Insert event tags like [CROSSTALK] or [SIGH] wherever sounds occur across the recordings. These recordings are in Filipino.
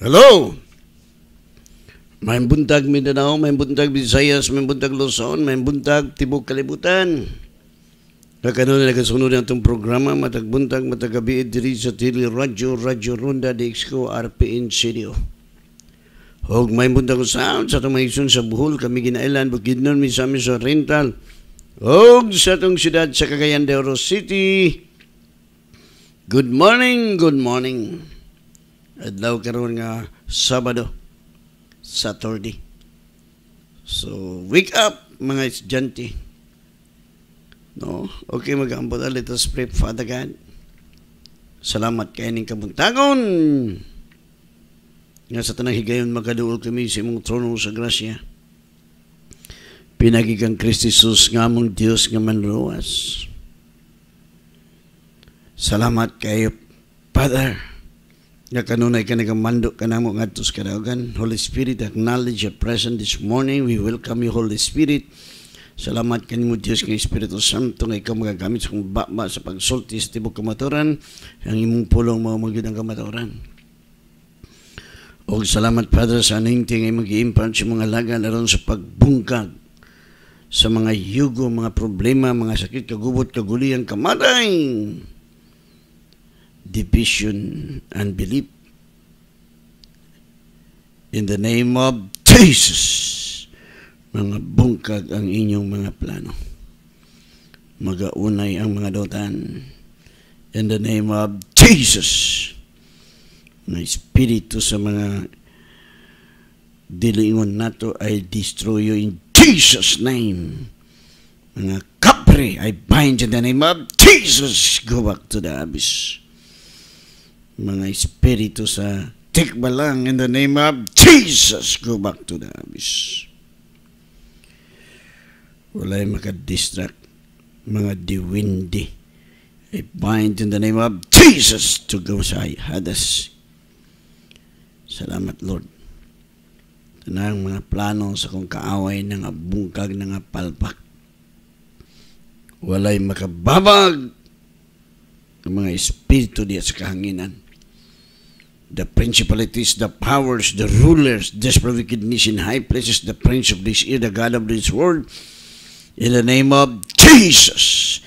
Hello! May buntag Mindanao, may buntag Visayas, may buntag Luzon, may buntag Tibok Kalibutan. Kakaroon na nagasunod ng itong programa, matagbuntag, matagabi, diri sa Tili Radyo, Radyo Ronda, DXCO, RPN Studio. Og may buntag sound sa itong mahisun sa Buhol, kami ginailan, Bukidnon, Misami sa Rental. Og sa itong siyudad sa Cagayan de Oro City. Good morning, good morning adlaw karon nga Sabado Saturday so wake up mga estudyante no okay magambot let us pray Father God salamat kay ning kabuntagon nga sa tanang higayon makaduol kami sa imong trono sa grasya pinagigang Kristi Jesus nga among Dios nga manruas salamat kayo Father nga kanunay ka nagamando ka na mo ngadtos kadaogan. Holy Spirit, acknowledge your presence this morning. We welcome you, Holy Spirit. Salamat kanimo Dios kay Espiritu Santo nga ikaw magagamit sa kong baba sa pagsulti sa tibok kamaturan. Ang imong pulong mao magyud ang kamaturan. O salamat Father sa aning tingay mag-iimpant sa mga laga aron sa pagbungkag sa mga yugo, mga problema, mga sakit, kagubot, kagulian, kamatay division and belief. In the name of Jesus, mga bungkag ang inyong mga plano. Magaunay ang mga dotan. In the name of Jesus, na espiritu sa mga dilingon nato ay destroy you in Jesus' name. Mga kapre, I bind in the name of Jesus. Go back to the abyss mga espiritu sa tikba lang in the name of Jesus. Go back to the abyss. Wala yung makadistract. Mga diwindi. I bind in the name of Jesus to go sa Hades. Salamat, Lord. Tanang mga plano sa kong kaaway ng abungkag ng palpak. Walay makababag ang mga espiritu diya sa kahanginan the principalities, the powers, the rulers, desperate wickedness in high places, the prince of this earth, the God of this world, in the name of Jesus.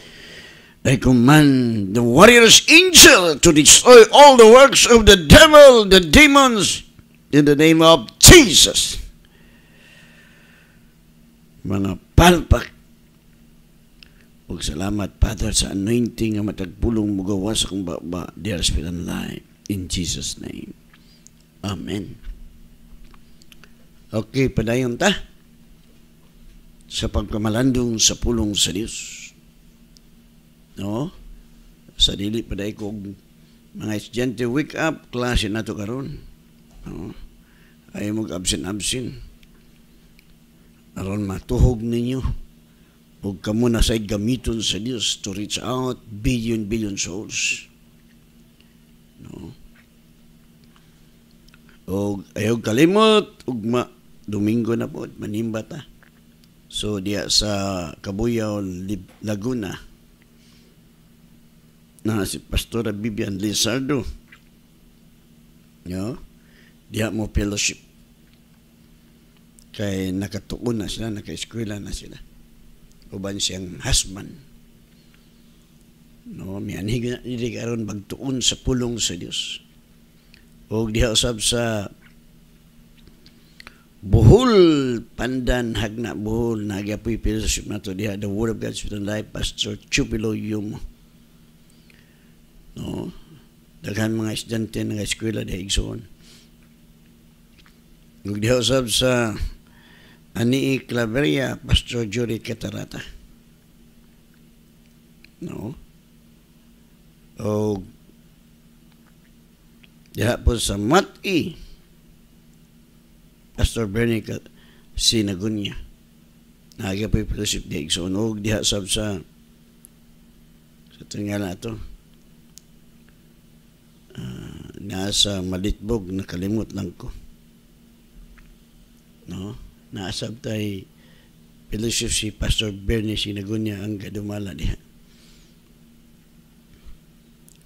I command the warrior's angel to destroy all the works of the devil, the demons, in the name of Jesus. Mga palpak, Huwag salamat, Father, sa anointing nga matagpulong mugawa sa kong ba, ba dear spirit and life. In Jesus' name. Amen. Okay, padayon ta sa pagkamalandong sa pulong sa Dios. No? Sa dili paday kog mga estudyante wake up klase to karon. No? Ay mo absent absent. Aron matuhog ninyo ug kamo na say gamiton sa Dios to reach out billion billion souls. No? O ayaw kalimot, ugma, Domingo na po, manimba ta. So diya sa Kabuyaw, Laguna, na si Pastora Bibian Lizardo. No? Diya mo fellowship. Kay nakatuon na sila, naka na sila. Uban siyang husband. No, mianhig na diri karon bagtuon sa pulong sa Dios. Og diha usab sa buhol pandan hagna buhol nagyapoy fellowship nato diha the word of God spirit and pastor Chupilo Yumo. No, daghan mga estudyante nga eskwela diha igsoon. Og diha usab sa ani Claveria Pastor Jury Catarata. No o diha po sa Mati Pastor Bernie Sinagunya Naga po yung fellowship diha so og diha sab sa sa tingala ato uh, nasa malitbog nakalimot er lang ko no naasab tay fellowship er si Pastor Bernie Sinagunya ang gadumala diha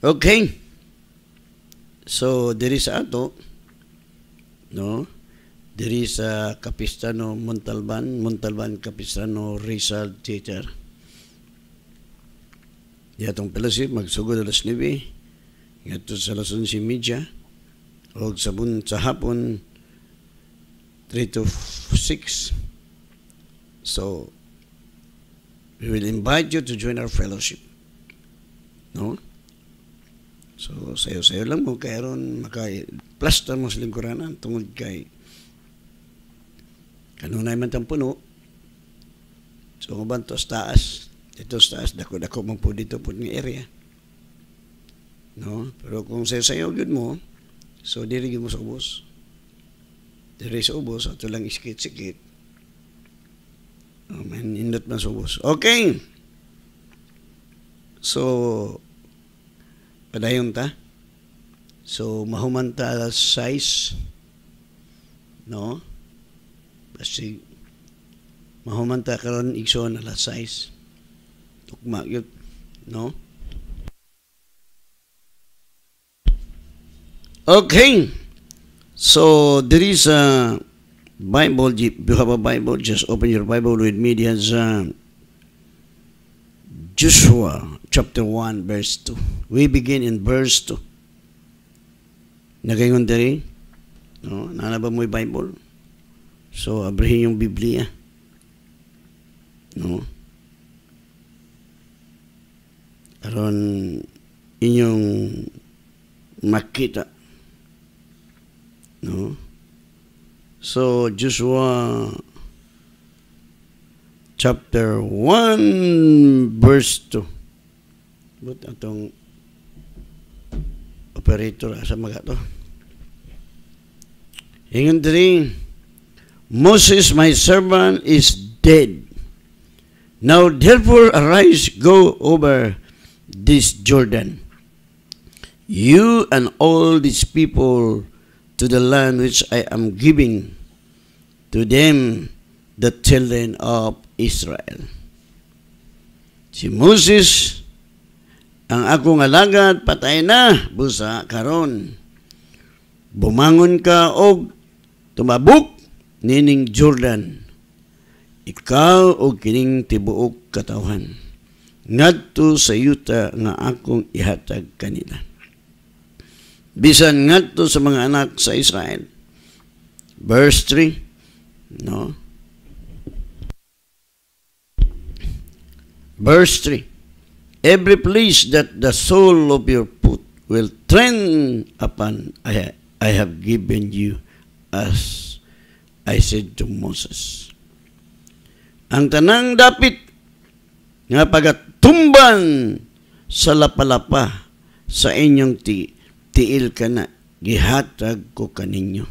Okay. So diri sa ato no diri sa Kapistano Montalban, Montalban Kapistano Rizal Theater. Yatong pelasi pelasip magsugod alas 9 ngadto sa alas 11 media o sa bun sa hapon 3 to 6. So we will invite you to join our fellowship. No? So sayo-sayo lang mo kayron maka plus ta mo siling kuranan tungod kay kanunay man tang puno. So uban to taas, ito sa taas dako-dako man po dito po ng area. No, pero kung sayo-sayo gyud mo, so diri gyud mo sa ubos. Diri sa ubos ato lang iskit-sikit. Oh man, indot man sa ubos. Okay. So, Padayon ta. So, mahuman ta size. No? Kasi, mahuman ta karon igsoon alas size. Tukma yun. No? Okay. So, there is a Bible. If you have a Bible, just open your Bible with me. There's a Joshua chapter 1 verse 2. We begin in verse 2. Nagayon diri. No, nanaba mo Bible. So abrihin yung Biblia. No. Aron inyong makita. No. So Joshua chapter 1 verse 2. But atong operator asa maga to. Moses my servant is dead. Now therefore arise go over this Jordan you and all these people to the land which I am giving to them the children of Israel. Si Moses, ang akong alagad, patay na, busa karon. Bumangon ka og tumabok nining Jordan. Ikaw o kining tibuok katawhan. Ngadto sa yuta nga akong ihatag kanila. Bisan ngadto sa mga anak sa Israel. Verse 3, no? Verse 3, Every place that the sole of your foot will trend upon, I, I have given you as I said to Moses. Ang tanang dapit nga pagatumban sa lapalapa sa inyong ti, tiil ka na, gihatag ko kaninyo.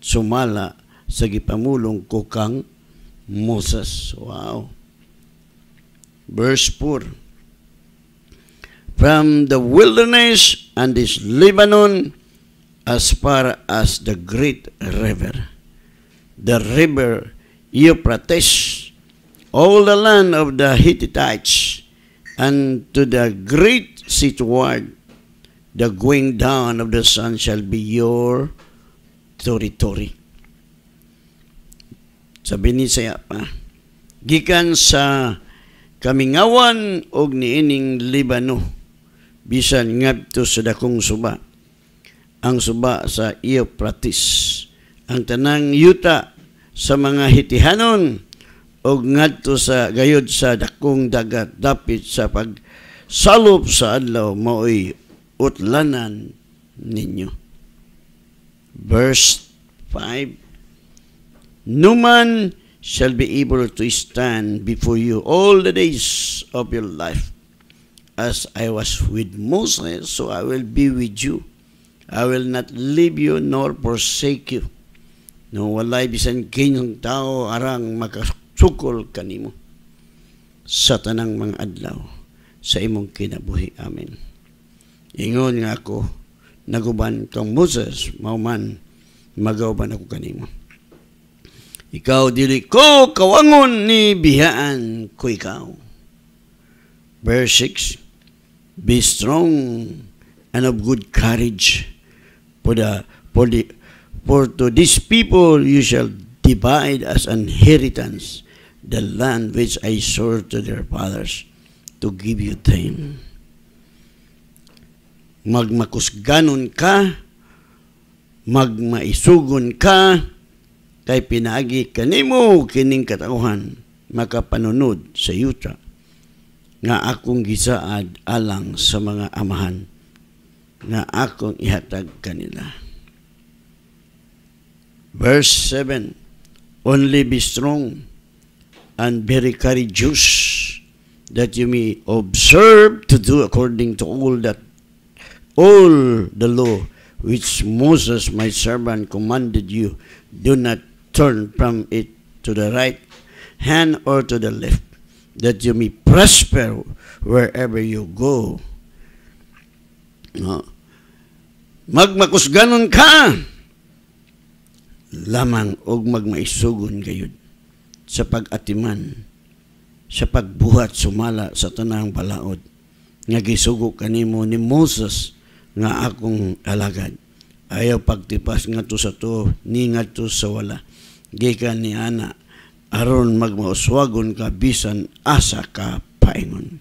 Sumala sa gipamulong ko kang Moses. Wow. Verse 4 From the wilderness and this Lebanon as far as the great river, the river Euphrates, all the land of the Hittites, and to the great seaward, the going down of the sun shall be your territory. Sabi ni Saya pa, gikan sa kamingawan og niining Libano bisan ngadto sa dakong suba ang suba sa Euphrates ang tanang yuta sa mga hitihanon og ngadto sa gayod sa dakong dagat dapit sa pag salop sa adlaw maoy utlanan ninyo verse 5 numan shall be able to stand before you all the days of your life. As I was with Moses, so I will be with you. I will not leave you nor forsake you. No walay bisan kinyang tao arang makasukol kanimo sa tanang mga adlaw sa imong kinabuhi Amen. Ingon nga ako, naguban kang Moses, mauman, magaw ba na ko kanimo. Ikaw dili ko kawangon ni bihaan ko ikaw. Verse 6, Be strong and of good courage, for, the, for, the, for to these people you shall divide as an inheritance the land which I swore to their fathers to give you them. Magmakusganon ka, magmaisugon ka, kay pinagi kanimo kining katauhan makapanunod sa yuta nga akong gisaad alang sa mga amahan nga akong ihatag kanila. Verse 7 Only be strong and very courageous that you may observe to do according to all that all the law which Moses my servant commanded you do not turn from it to the right hand or to the left, that you may prosper wherever you go. No. Magmakusganon ka lamang og magmaisugon gayud sa pag-atiman sa pagbuhat sumala sa tanang balaod nga gisugo kanimo ni Moses nga akong alagad ayaw pagtipas nga to sa to ni nga to sa wala gikan ni ana aron magmauswagon ka bisan asa ka paingon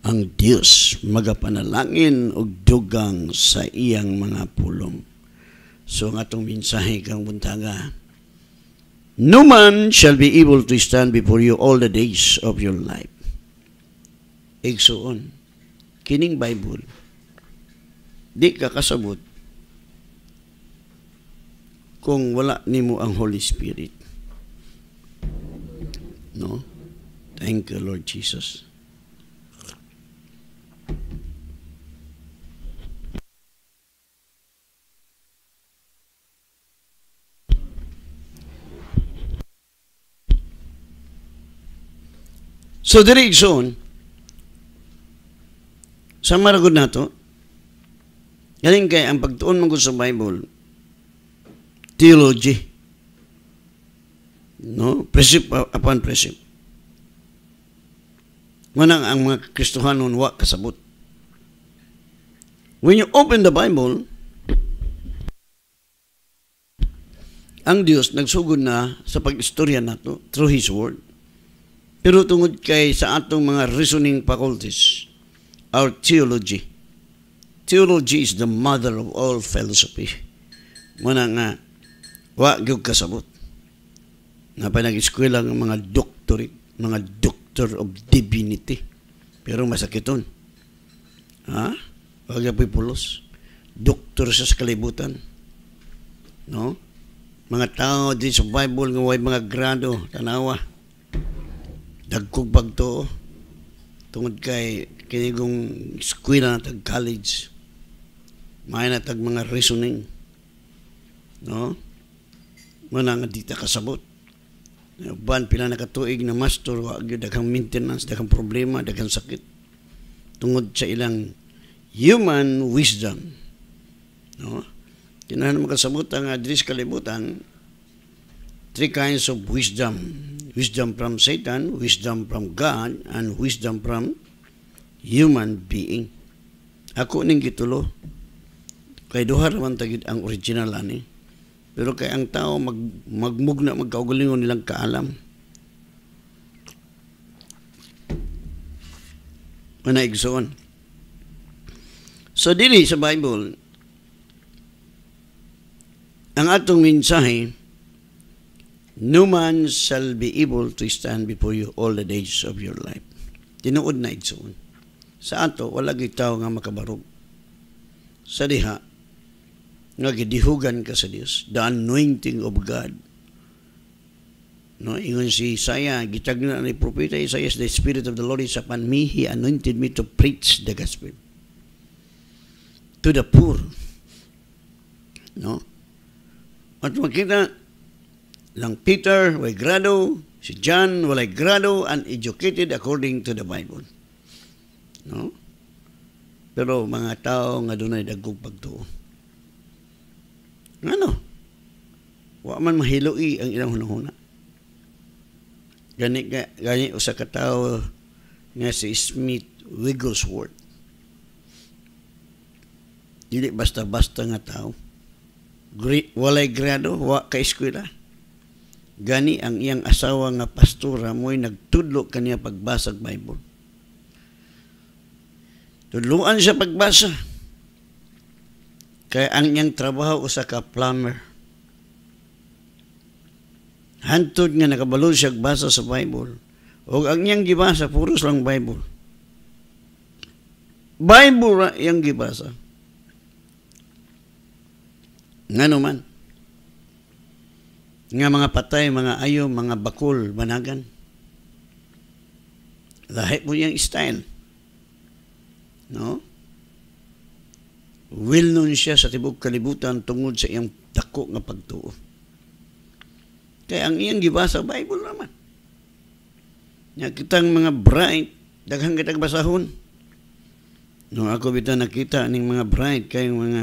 ang Dios magapanalangin og dugang sa iyang mga pulong so ang atong mensahe kang buntaga no man shall be able to stand before you all the days of your life igsuon kining bible di ka kasabot kung wala nimo ang Holy Spirit. No? Thank you, Lord Jesus. So, diri soon, sa maragod na to, galing kay ang pagtuon mo sa Bible, theology. No? Precept uh, upon precept. Manang ang mga Kristohanon wa kasabot. When you open the Bible, ang Dios nagsugod na sa pag-istorya nato through His Word. Pero tungod kay sa atong mga reasoning faculties, our theology. Theology is the mother of all philosophy. Muna nga, Wa gyud kasabot. Nga pa nag-eskwela ang mga doctorate, mga doctor of divinity. Pero masakiton. Ha? Wag na pulos. Doktor sa kalibutan. No? Mga tao di sa Bible nga way mga grado, tanawa. Dagkog pagtuo. Oh. Tungod kay kinigong eskwela na tag college. May na tag mga reasoning. No? manang dita kasabot. Ban pila na katuig na master wa gyud daghang maintenance, daghang problema, daghang sakit tungod sa ilang human wisdom. No? Tinahan mo kasabot ang adres kalibutan, three kinds of wisdom. Wisdom from Satan, wisdom from God, and wisdom from human being. Ako ning gitulo. Kay duha man tagid ang original ani. Pero kay ang tao mag, magmugna magkaugalingon nilang kaalam. Ana igsoon. So dili sa Bible ang atong mensahe No man shall be able to stand before you all the days of your life. Tinuod na igsoon. Sa ato, wala gitaw nga makabarog. Sa diha, nga gidihugan ka sa Dios the anointing of God no ingon si Isaiah gitagna ni propeta Isaiah the spirit of the Lord is upon me he anointed me to preach the gospel to the poor no at makita lang Peter way grado si John walay grado and educated according to the Bible no pero mga tao nga dunay dagkog pagtuo Ngano? Wa man mahiloi ang ilang hunahuna. Gani nga gani usa ka tawo nga si Smith Wigglesworth. Dili basta-basta nga tawo. Gri, walay grado, wa ka eskwela. Gani ang iyang asawa nga pastora mo'y nagtudlo kaniya pagbasag Bible. Tudluan siya pagbasa Kay ang iyang trabaho usa ka plumber. Hantod nga nakabalo siya basa sa Bible. O ang iyang gibasa, puros lang Bible. Bible ra iyang gibasa. Nga naman, ano nga mga patay, mga ayo, mga bakul, managan Lahat mo niyang style. No? Will nun siya sa tibok kalibutan tungod sa iyang dako nga pagtuo. Kaya ang iyang gibasa, Bible naman. Nga kitang mga bright, daghang kitang basahon. Nung ako bitaw nakita ning mga bright, kayong mga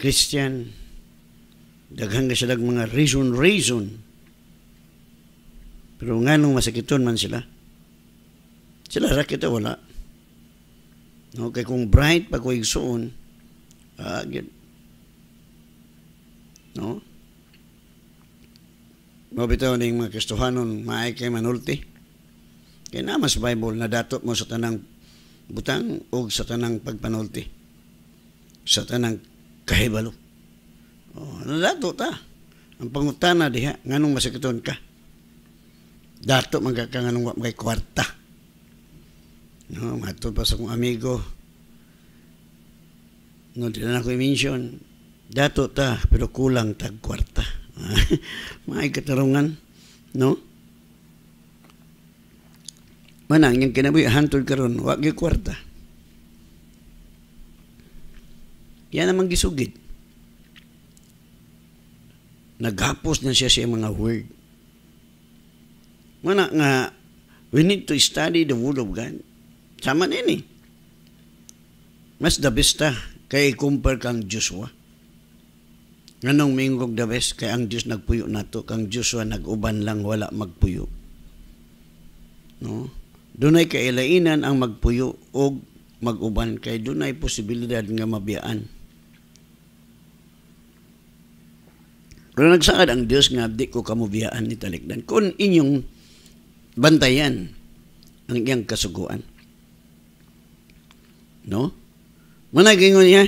Christian, daghang sila mga reason, reason. Pero nga nung masakiton man sila, sila rakita wala. No, kay kung bright pag ko igsuon, ah, good. No? Mabitaw ning mga Kristohanon, maay kay manulti. Kaya na mas Bible na dato mo sa tanang butang o sa tanang pagpanulti. Sa tanang kahibalo. Oh, dato ta. Ang pangutana diha, nganong masakiton ka? Dato magkakanganong wa may kwarta. No, matod pa sa kong amigo. No, di na ako i-mention. Dato ta, pero kulang tag kwarta. [LAUGHS] Mga ikatarungan, no? Manang, yung kinabuhi, hantod karon wag yung kwarta. Yan namang gisugid. Naghapos na siya siya mga word. Mana nga, we need to study the Word of God. Sama ini. Eh. Mas the best ta. Ah, kay compare kang Joshua. Nganong mingog the best kay ang Dios nagpuyo nato kang Joshua naguban lang wala magpuyo. No? Dunay kailainan ang magpuyo og maguban kay dunay posibilidad nga mabiyaan. Pero nagsaad ang Dios nga di ko kamubiyaan ni talikdan kun inyong bantayan ang iyang kasuguan. No? Managingon niya.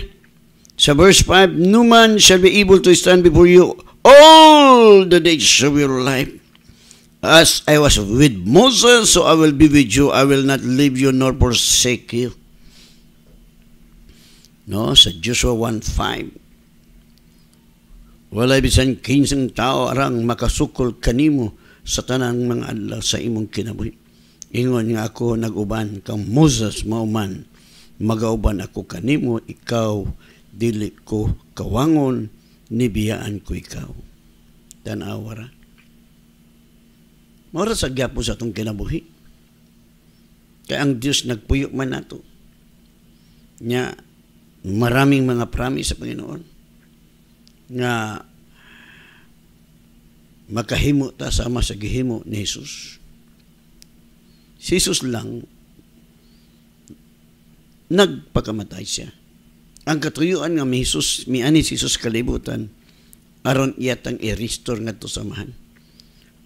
Sa verse 5, No man shall be able to stand before you all the days of your life. As I was with Moses, so I will be with you. I will not leave you nor forsake you. No, sa Joshua 1.5. Walay bisan kinsang tao arang makasukol kanimo sa tanang mga adlaw sa imong kinabuhi. Ingon nga ako naguban kang Moses mauman magauban ako kanimo ikaw dili ko kawangon nibiyaan ko ikaw tanawa awara mao ra sa gyapo sa atong kinabuhi kay ang Dios nagpuyo man nato nya maraming mga promise sa Panginoon nga makahimo ta sama sa gihimo ni Jesus. Si Jesus lang nagpakamatay siya. Ang katuyuan nga mi Jesus, mi ani si Jesus kalibutan aron iyatang i-restore ngadto sa mahan.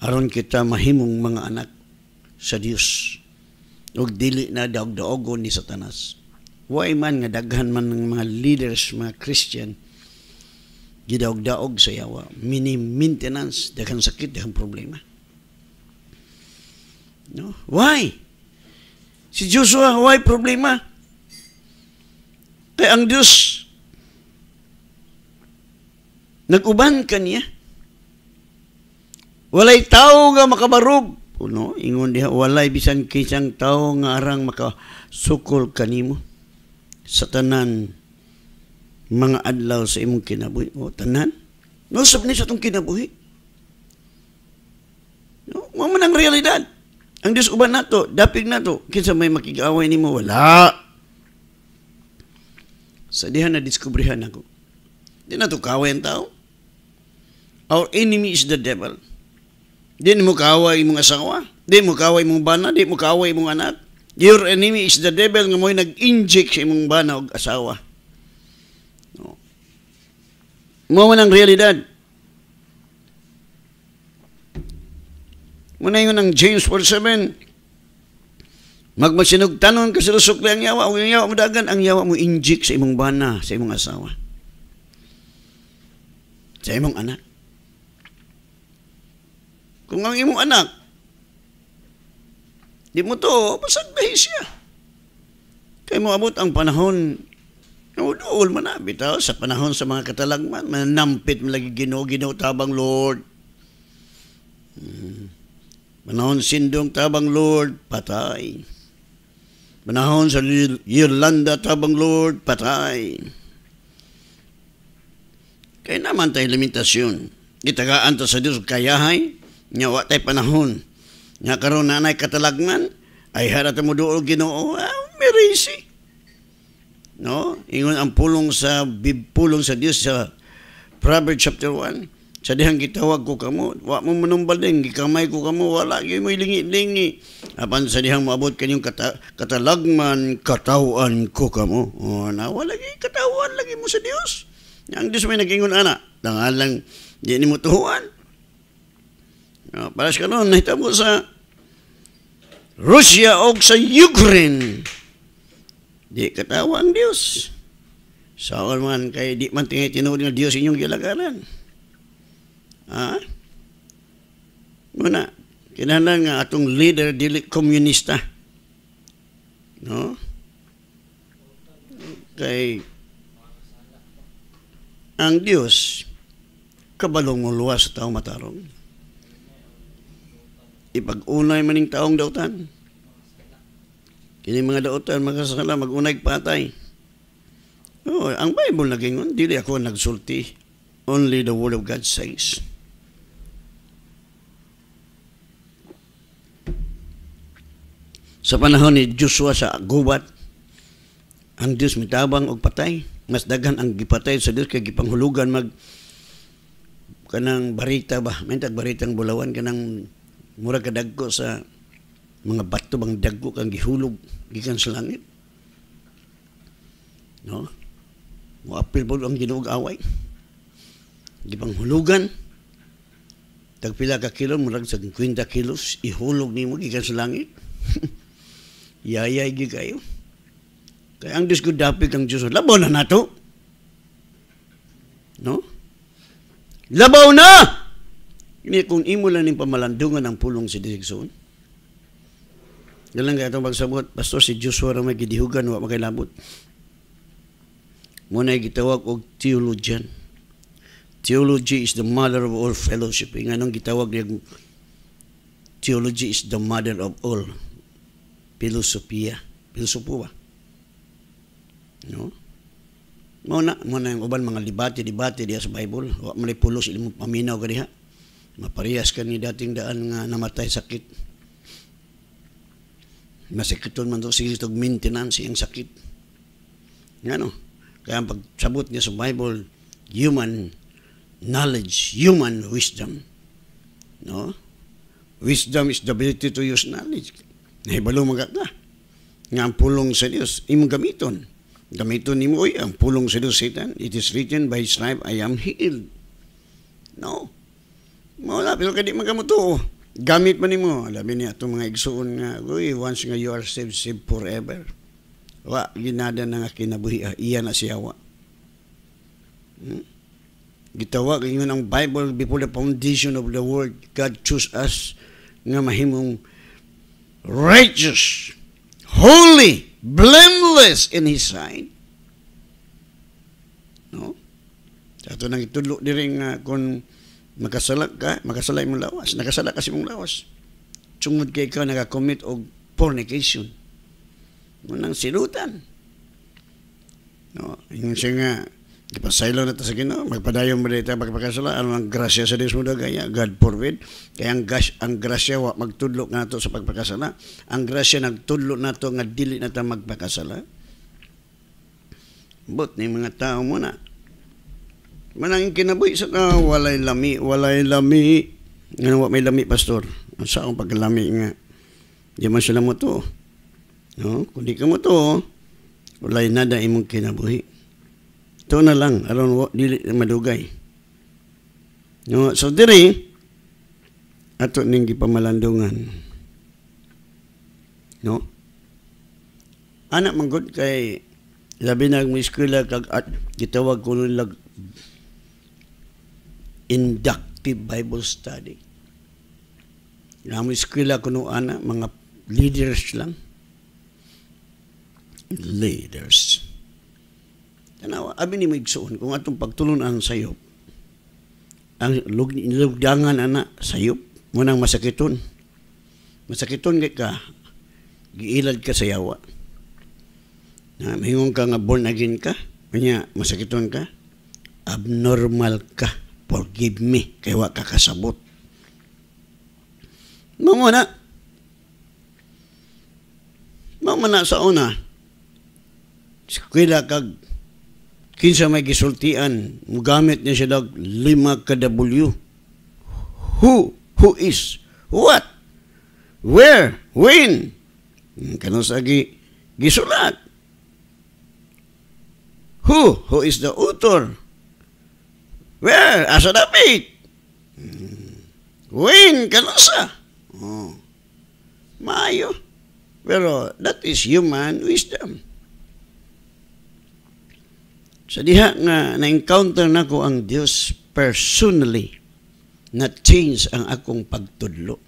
Aron kita mahimong mga anak sa Dios. Ug dili na daog ni Satanas. Why man nga daghan man ng mga leaders, mga Christian, gidaog-daog sa yawa. Mini maintenance, daghan sakit, daghan problema. No? Why? Si Joshua, why problema? Tay ang Diyos, naguban kaniya. Walay tao nga makabarug. Uno, ingon diha, walay bisan kisang tao nga arang makasukol kanimo sa tanan mga adlaw sa imong kinabuhi. O, tanan. Nusap ni sa itong kinabuhi. No, mga man realidad. Ang Diyos uban nato, dapig nato, kinsa may makikaway nimo wala. Sa dihan na diskubrihan ako. Di na to kaway ang tao. Our enemy is the devil. Di mo kaway imong asawa. Di mo kaway imong bana. Di mo kaway imong anak. Your enemy is the devil nga mo'y nag-inject sa imong bana o asawa. No. Mo man ang realidad. Muna yun ang James 4.7 Magmasinog tanon ka sa sukli ang yawa, ang yawa mo dagan, ang yawa mo injik sa imong bana, sa imong asawa. Sa imong anak. Kung ang imong anak, di mo to, pasagdahi siya. Kaya mo abot ang panahon, Uduol man na, bitaw, sa panahon sa mga katalagman, manampit mo lagi ginoginaw tabang Lord. Hmm. Panahon sindong tabang Lord, patay. Patay. Manahon sa Yolanda Tabang Lord, patay. Kaya naman tayo limitasyon. Itagaan ta sa Diyos kayahay, nga watay panahon. Nga karoon na anay katalagman, ay harata mo doon ginoo, ah, merisi. No? Ingon ang pulong sa, pulong sa Diyos sa Proverbs chapter 1 sa dihang gitawag ko kamo, wa mo manumbal din, gikamay ko kamo, wala gyud mo lingi-lingi. Apan sa dihang maabot kanyong kata, katalagman, katawan ko kamo. O, na wala gyud katawan lagi mo sa Dios. Ang Dios may nagingon ana, tangalang di ni mo tuhuan. O, para sa kanon, nahitabo sa Russia o sa Ukraine. Di katawan ang Dios. Saon man kay di man tingay tinuod nga Dios inyong gilagaran. Ah? Una, kinahanglan nga atong leader dili komunista. No? Kay ang Dios kabalong luwas sa taong matarong. Ipag-unay maning taong dautan. Kini mga dautan makasala mag patay. No, oh, ang Bible naging dili ako nagsulti. Only the word of God says. Sa panahon ni Joshua sa gubat, ang Dios mitabang og patay. Mas daghan ang gipatay sa Dios kay gipanghulugan mag kanang barita ba mentag baritang bulawan kanang mura kadagko sa mga bato bang dagko kang gihulog gikan sa langit no mo apil po ang ginuog away gipang tagpila ka kilo murag sa 50 kilos ihulog nimo gikan sa langit [LAUGHS] Yayay gi kayo. Kaya ang Diyos ko dapit ang Diyos. Labaw na nato. No? Labaw na! Ini kung imo lang pamalandungan ang pulong si Digson. Galang kaya itong pagsabot, Pastor, si Joshua ra may gidihugan, wa makailabot. Muna gitawag og theologian. Theology is the mother of all fellowship. Nga nang gitawag niya, theology is the mother of all Pilosopiya. Pilosopo ba? No? Muna, muna yung uban mga libati debate diya sa Bible. Huwag mo pulos ilimong paminaw ka diha. Maparihas ka ni dating daan nga namatay sakit. Masikiton man to sige itong maintenance yung sakit. Nga no? Kaya ang pagsabot niya sa Bible, human knowledge, human wisdom. No? Wisdom is the ability to use knowledge. Nahibalo mga na. Nga ang pulong sa Dios, imong gamiton. Gamiton nimo oy ang pulong sa Dios Satan. It is written by his life I am healed. No. Mawala pero kadi magamuto. Gamit man nimo, labi niya atong mga igsuon nga, uy, once nga you are saved, saved forever. Wa ginada na nga kinabuhi, ah, iyan na siya wa. Hmm? Gitawa ngayon ang Bible before the foundation of the world, God chose us nga mahimong righteous, holy, blameless in His sight. No? Ato nang itulo diri nga ah, kung makasala ka, makasalay mong lawas, nakasala kasi mong lawas. Tungod kay ka nakakommit og fornication. Munang silutan. No, yung siya nga, Di Ipasaylo na ito sa Ginoo, magpadayon mo dito pagpakasala, ano ang grasya sa Dios mo gaya, God forbid. Kaya ang, gas, ang grasya wa magtudlo nato sa pagpakasala. Ang grasya nagtudlo nato nga dili na ta magpakasala. But ni mga tao muna, na manang kinabuhi sa tao, walay lami, walay lami. Ano wa may lami, pastor? Ang saong paglami nga. Di man sila mo to. No? Kundi ka mo to, walay nada imong kinabuhi. Ito na lang, aron dili madugay. No, so diri ato ning gipamalandungan. No? Anak manggod kay labi na ang eskwela kag at gitawag ko lag inductive Bible study. Namo eskwela kuno anak mga leaders lang. Leaders. Tanawa, abi ni Migsoon, kung atong pagtulunan sa iyo, ang lug, lugdangan ana sa iyo, nang masakiton. Masakiton kay ka, giilad ka sa yawa. Na, mahingon ka nga born again ka, kanya masakiton ka, abnormal ka, forgive me, kay wa ka kasabot. na. Mamuna, na sa una, Eskwela kag kinsa may gisultian gamit niya siya dag lima ka W who who is what where when sa gi gisulat who who is the author where asa dapat when kanang sa oh. maayo pero that is human wisdom sa diha nga na-encounter nako ang Dios personally na change ang akong pagtudlo.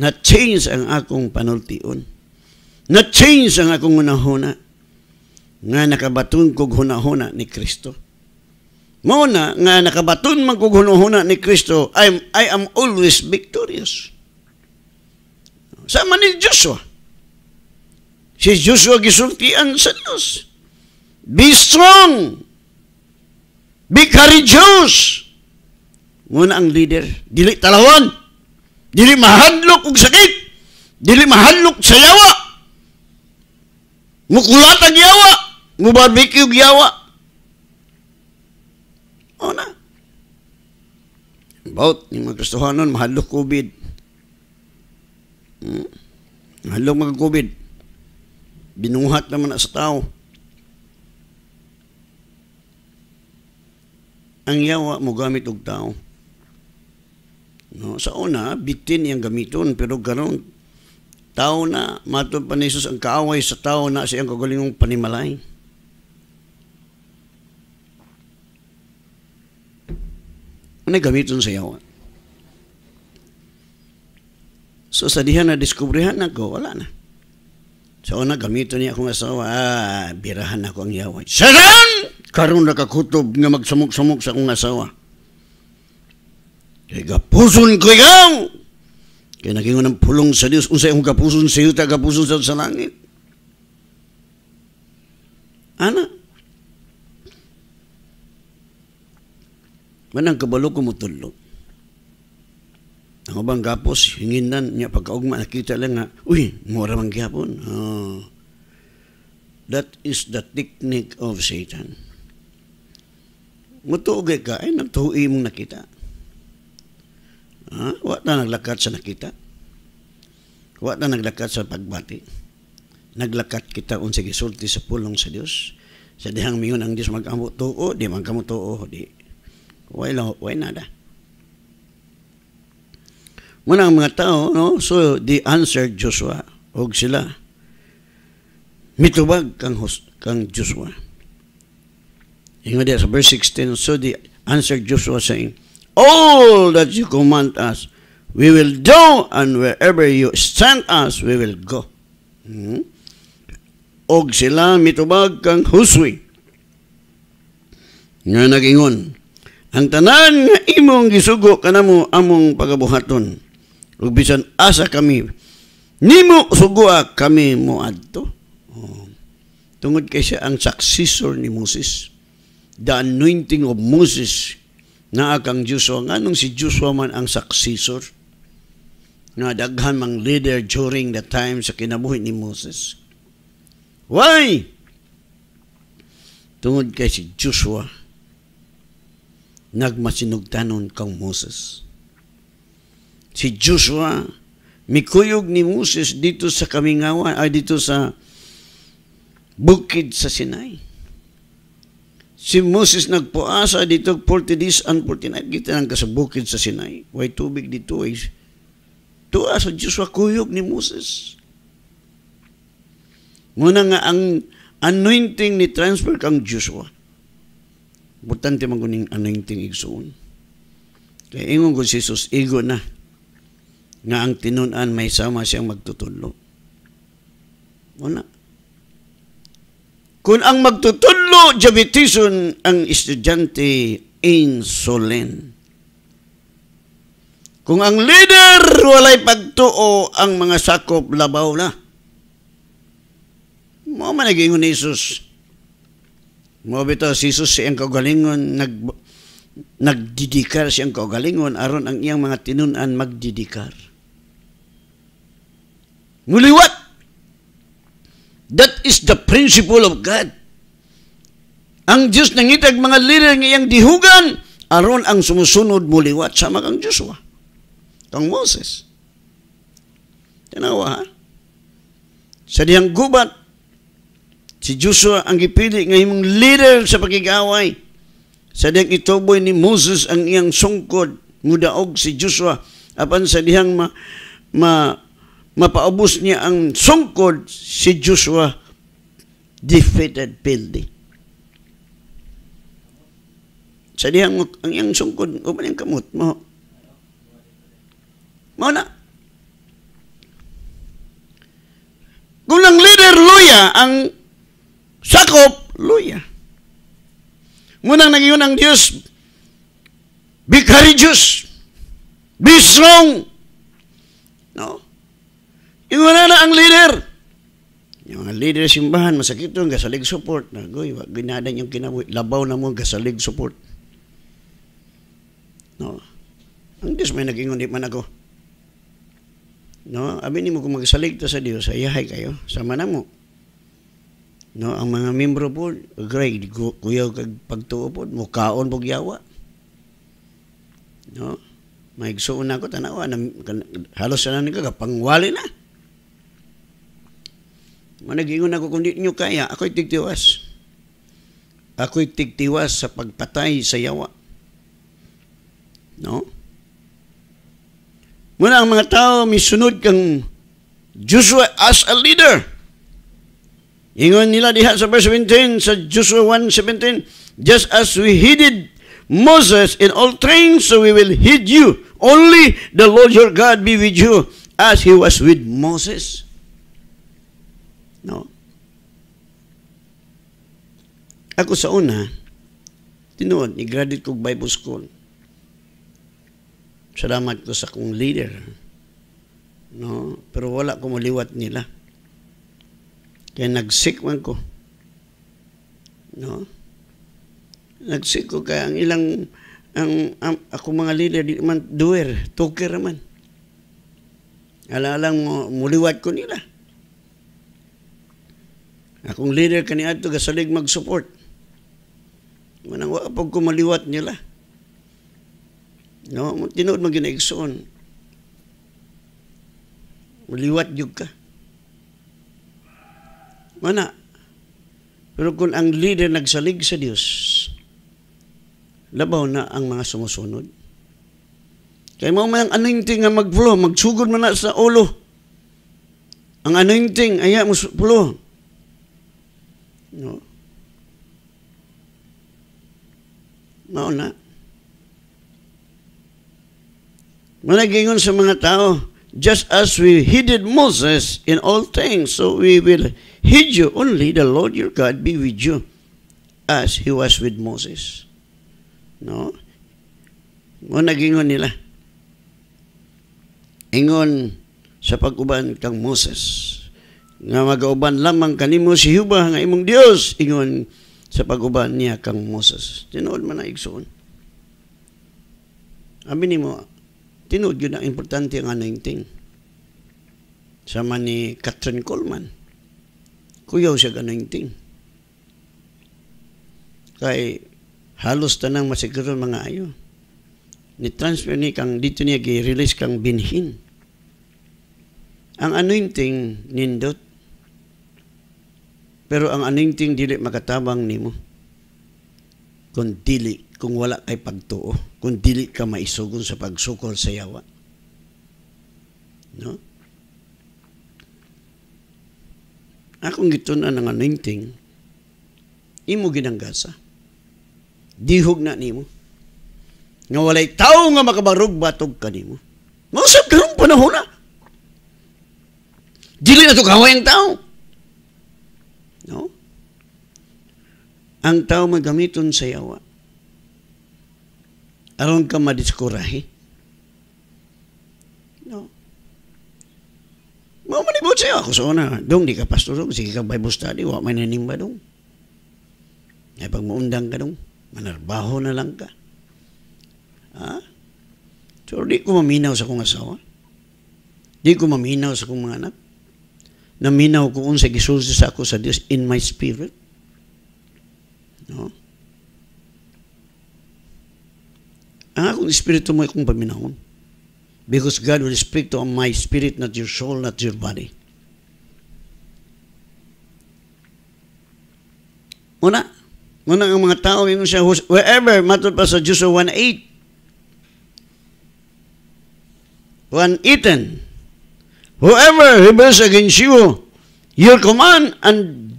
Na change ang akong panultion. Na change ang akong hunahuna nga nakabaton kog hunahuna ni Kristo. Mo na nga nakabaton man kog hunahuna ni Kristo, I'm I am always victorious. Sama ni Joshua. Si Joshua gisultian sa Dios. Be strong. Be courageous. Muna ang leader. Dili talawan. Dili mahadlok og sakit. Dili mahadlok sa yawa. Mukulat ang yawa. Mubarbecue og yawa. O na. About ni mga Kristohanon, mahadlok COVID. Hmm? Mahadlok mga COVID. Binuhat naman na sa tao. ang yawa mo gamit og tao. No, sa una, bitin yang gamiton pero karon tao na matod pa ni ang kaaway sa tao na siyang kagalingong panimalay. Ano gamiton sa yawa? So sa diha na diskubrehan nako, wala na. Sa una, gamiton niya akong asawa, ah, birahan ako ang yawa. Sharon! karon nakakutob nga magsamok-samok sa akong asawa. Kay gapuson ko ikaw! Kay naging ng pulong sa Dios unsay akong gapuson sa iyo, tagapuson sa sa langit. Ana? Manang kabalo ko mutulog. Ang ubang gapos, hinginan niya pagkaugma, nakita lang nga, uy, mura mang gihapon. Oh. That is the technique of Satan. Matuogay ka, ay nagtuhi mong nakita. Ha? Wa na naglakat sa nakita. Wa na naglakat sa pagbati. Naglakat kita unsa gisulti sa pulong sa Dios. Sa dihang mingon ang Dios magamo tuo, di man tuo, di. Why la, why nada. Muna ang mga tao, no? So, they answered Joshua. Og sila, mitubag kang, host, kang Joshua Ingo diya sa verse 16, So the answer Joshua saying, All that you command us, we will do, and wherever you send us, we will go. Hmm? Og sila mitubag kang huswi. Nga nagingon, ang tanan nga imong gisugo kanamo among pagabuhaton. Ug bisan asa kami, nimo sugua kami mo adto. Oh. Tungod kay siya ang successor ni Moses the anointing of Moses na akang Joshua nganong si Joshua man ang successor na daghan mang leader during the time sa kinabuhi ni Moses why tungod kay si Joshua nagmasinugtanon kang Moses si Joshua mikuyog ni Moses dito sa kamingawan ay dito sa bukid sa Sinai Si Moses nagpuasa dito 40 days and 40 nights. Kita nang kasabukid sa Sinai. Way tubig dito ay tuwa sa Diyos kuyog ni Moses. Muna nga ang anointing ni transfer kang Joshua. Importante man kuning anointing igsoon. Kaya ingon ko si Jesus, igo na nga ang tinunan may sama siyang magtutulog. Muna, kung ang magtutudlo jabitison ang estudyante insulin. Kung ang leader walay pagtuo ang mga sakop labaw na. Mo man nagingon ni Jesus. Mo bitaw si Jesus siyang kagalingon nag nagdidikar siyang kagalingon aron ang iyang mga tinunan magdidikar. Muliwat That is the principle of God. Ang Diyos nangitag mga leader ngayang dihugan, aron ang sumusunod muliwat sama kang Joshua, kang Moses. Tinawa, ha? Sa dihang gubat, si Joshua ang gipili ng imong leader sa pagigaway. Sa dihang ituboy ni Moses ang iyang sungkod, ngudaog si Joshua, apan sa dihang ma, ma mapaubos niya ang sungkod, si Joshua defeated Pildi. Sa dihang ang iyang sungkod, o man kamot mo. Mo na. Kung ang leader luya, ang sakop, luya. Munang nagyon ang Diyos, be courageous, be strong. No? Yung wala na ang leader. Yung mga leader simbahan, masakit yung gasalig support. Nagoy, wag ginadan yung kinabuhi. Labaw na mo gasalig support. No? Ang Diyos may nagingon man ako. No? Abi ni mo kung magsalig ta sa Dios, ayahay kayo. Sama na mo. No, ang mga membro po, grade, kuyaw kag pagtuo po, mukaon po yawa. No? Maigsuon na ko, tanawa, na, halos na nagkagapangwali na. Managingon ako, kung di nyo kaya, ako'y tigtiwas. Ako'y tigtiwas sa pagpatay sa yawa. No? Muna ang mga tao, may sunod kang Joshua as a leader. Ingon nila diha sa verse 17, sa Joshua 1.17, Just as we heeded Moses in all things, so we will heed you. Only the Lord your God be with you, as he was with Moses. No? Ako sa una, tinuod, i-graduate ko Bible School. Salamat ko sa kong leader. No? Pero wala ko maliwat nila. Kaya nagsik man ko. No? Nagsik ko kaya ang ilang ang, ang ako mga leader di man doer, toker man. Alalang mo muliwat ko nila. Akong leader kaniadto gasalig mag-support. Manang wa pag kumaliwat nila. No, tinuod man ginaigsoon. Maliwat jud ka. Mana. Pero kung ang leader nagsalig sa Dios, labaw na ang mga sumusunod. Kay mao man ang anointing nga magpulo, magsugod man na sa ulo. Ang anointing aya mo pulo. No? Mao na. Managingon sa mga tao, just as we heeded Moses in all things, so we will heed you only, the Lord your God be with you, as He was with Moses. No? Mo nagingon nila. Ingon sa pag-uban kang Moses nga magauban lamang kanimo si Huba nga imong Dios ingon sa paguban niya kang Moses. Tinuod man ang igsoon. Abi nimo tinuod gyud ang importante ang anointing. Sama ni Catherine Coleman. Kuyaw siya ka nainting. Kay halos tanang masiguro mga ayo. Ni-transfer ni kang dito niya gi-release kang binhin. Ang anointing nindot pero ang aninting dili makatabang nimo kung dili kung wala kay pagtuo, kung dili ka maisugon sa pagsukol sa yawa. No? Akong gitunan ng anointing, imo ginanggasa. Dihog na nimo. Nga walay tao nga makabarog batog kanimo. Mausap karong panahon na. Dili na to kaway ang tao. ang tao magamiton sa yawa. Aron ka madiskurahe. No. Mao manibot sa yawa. Ako sa dong, di ka pastor dong, sige ka Bible study, wa may ba dong. Ay pag maundang ka dong, manarbaho na lang ka. Ha? So, di ko maminaw sa kong asawa. Di ko maminaw sa kong mga anak. Naminaw ko unsa gisulti sa ako sa Dios in my spirit No? Ang akong espiritu mo akong paminahon. Because God will speak to my spirit, not your soul, not your body. Una, muna ang mga tao yung siya, wherever, matod pa sa Diyos 1.8, 1.8, whoever rebels against you, your command and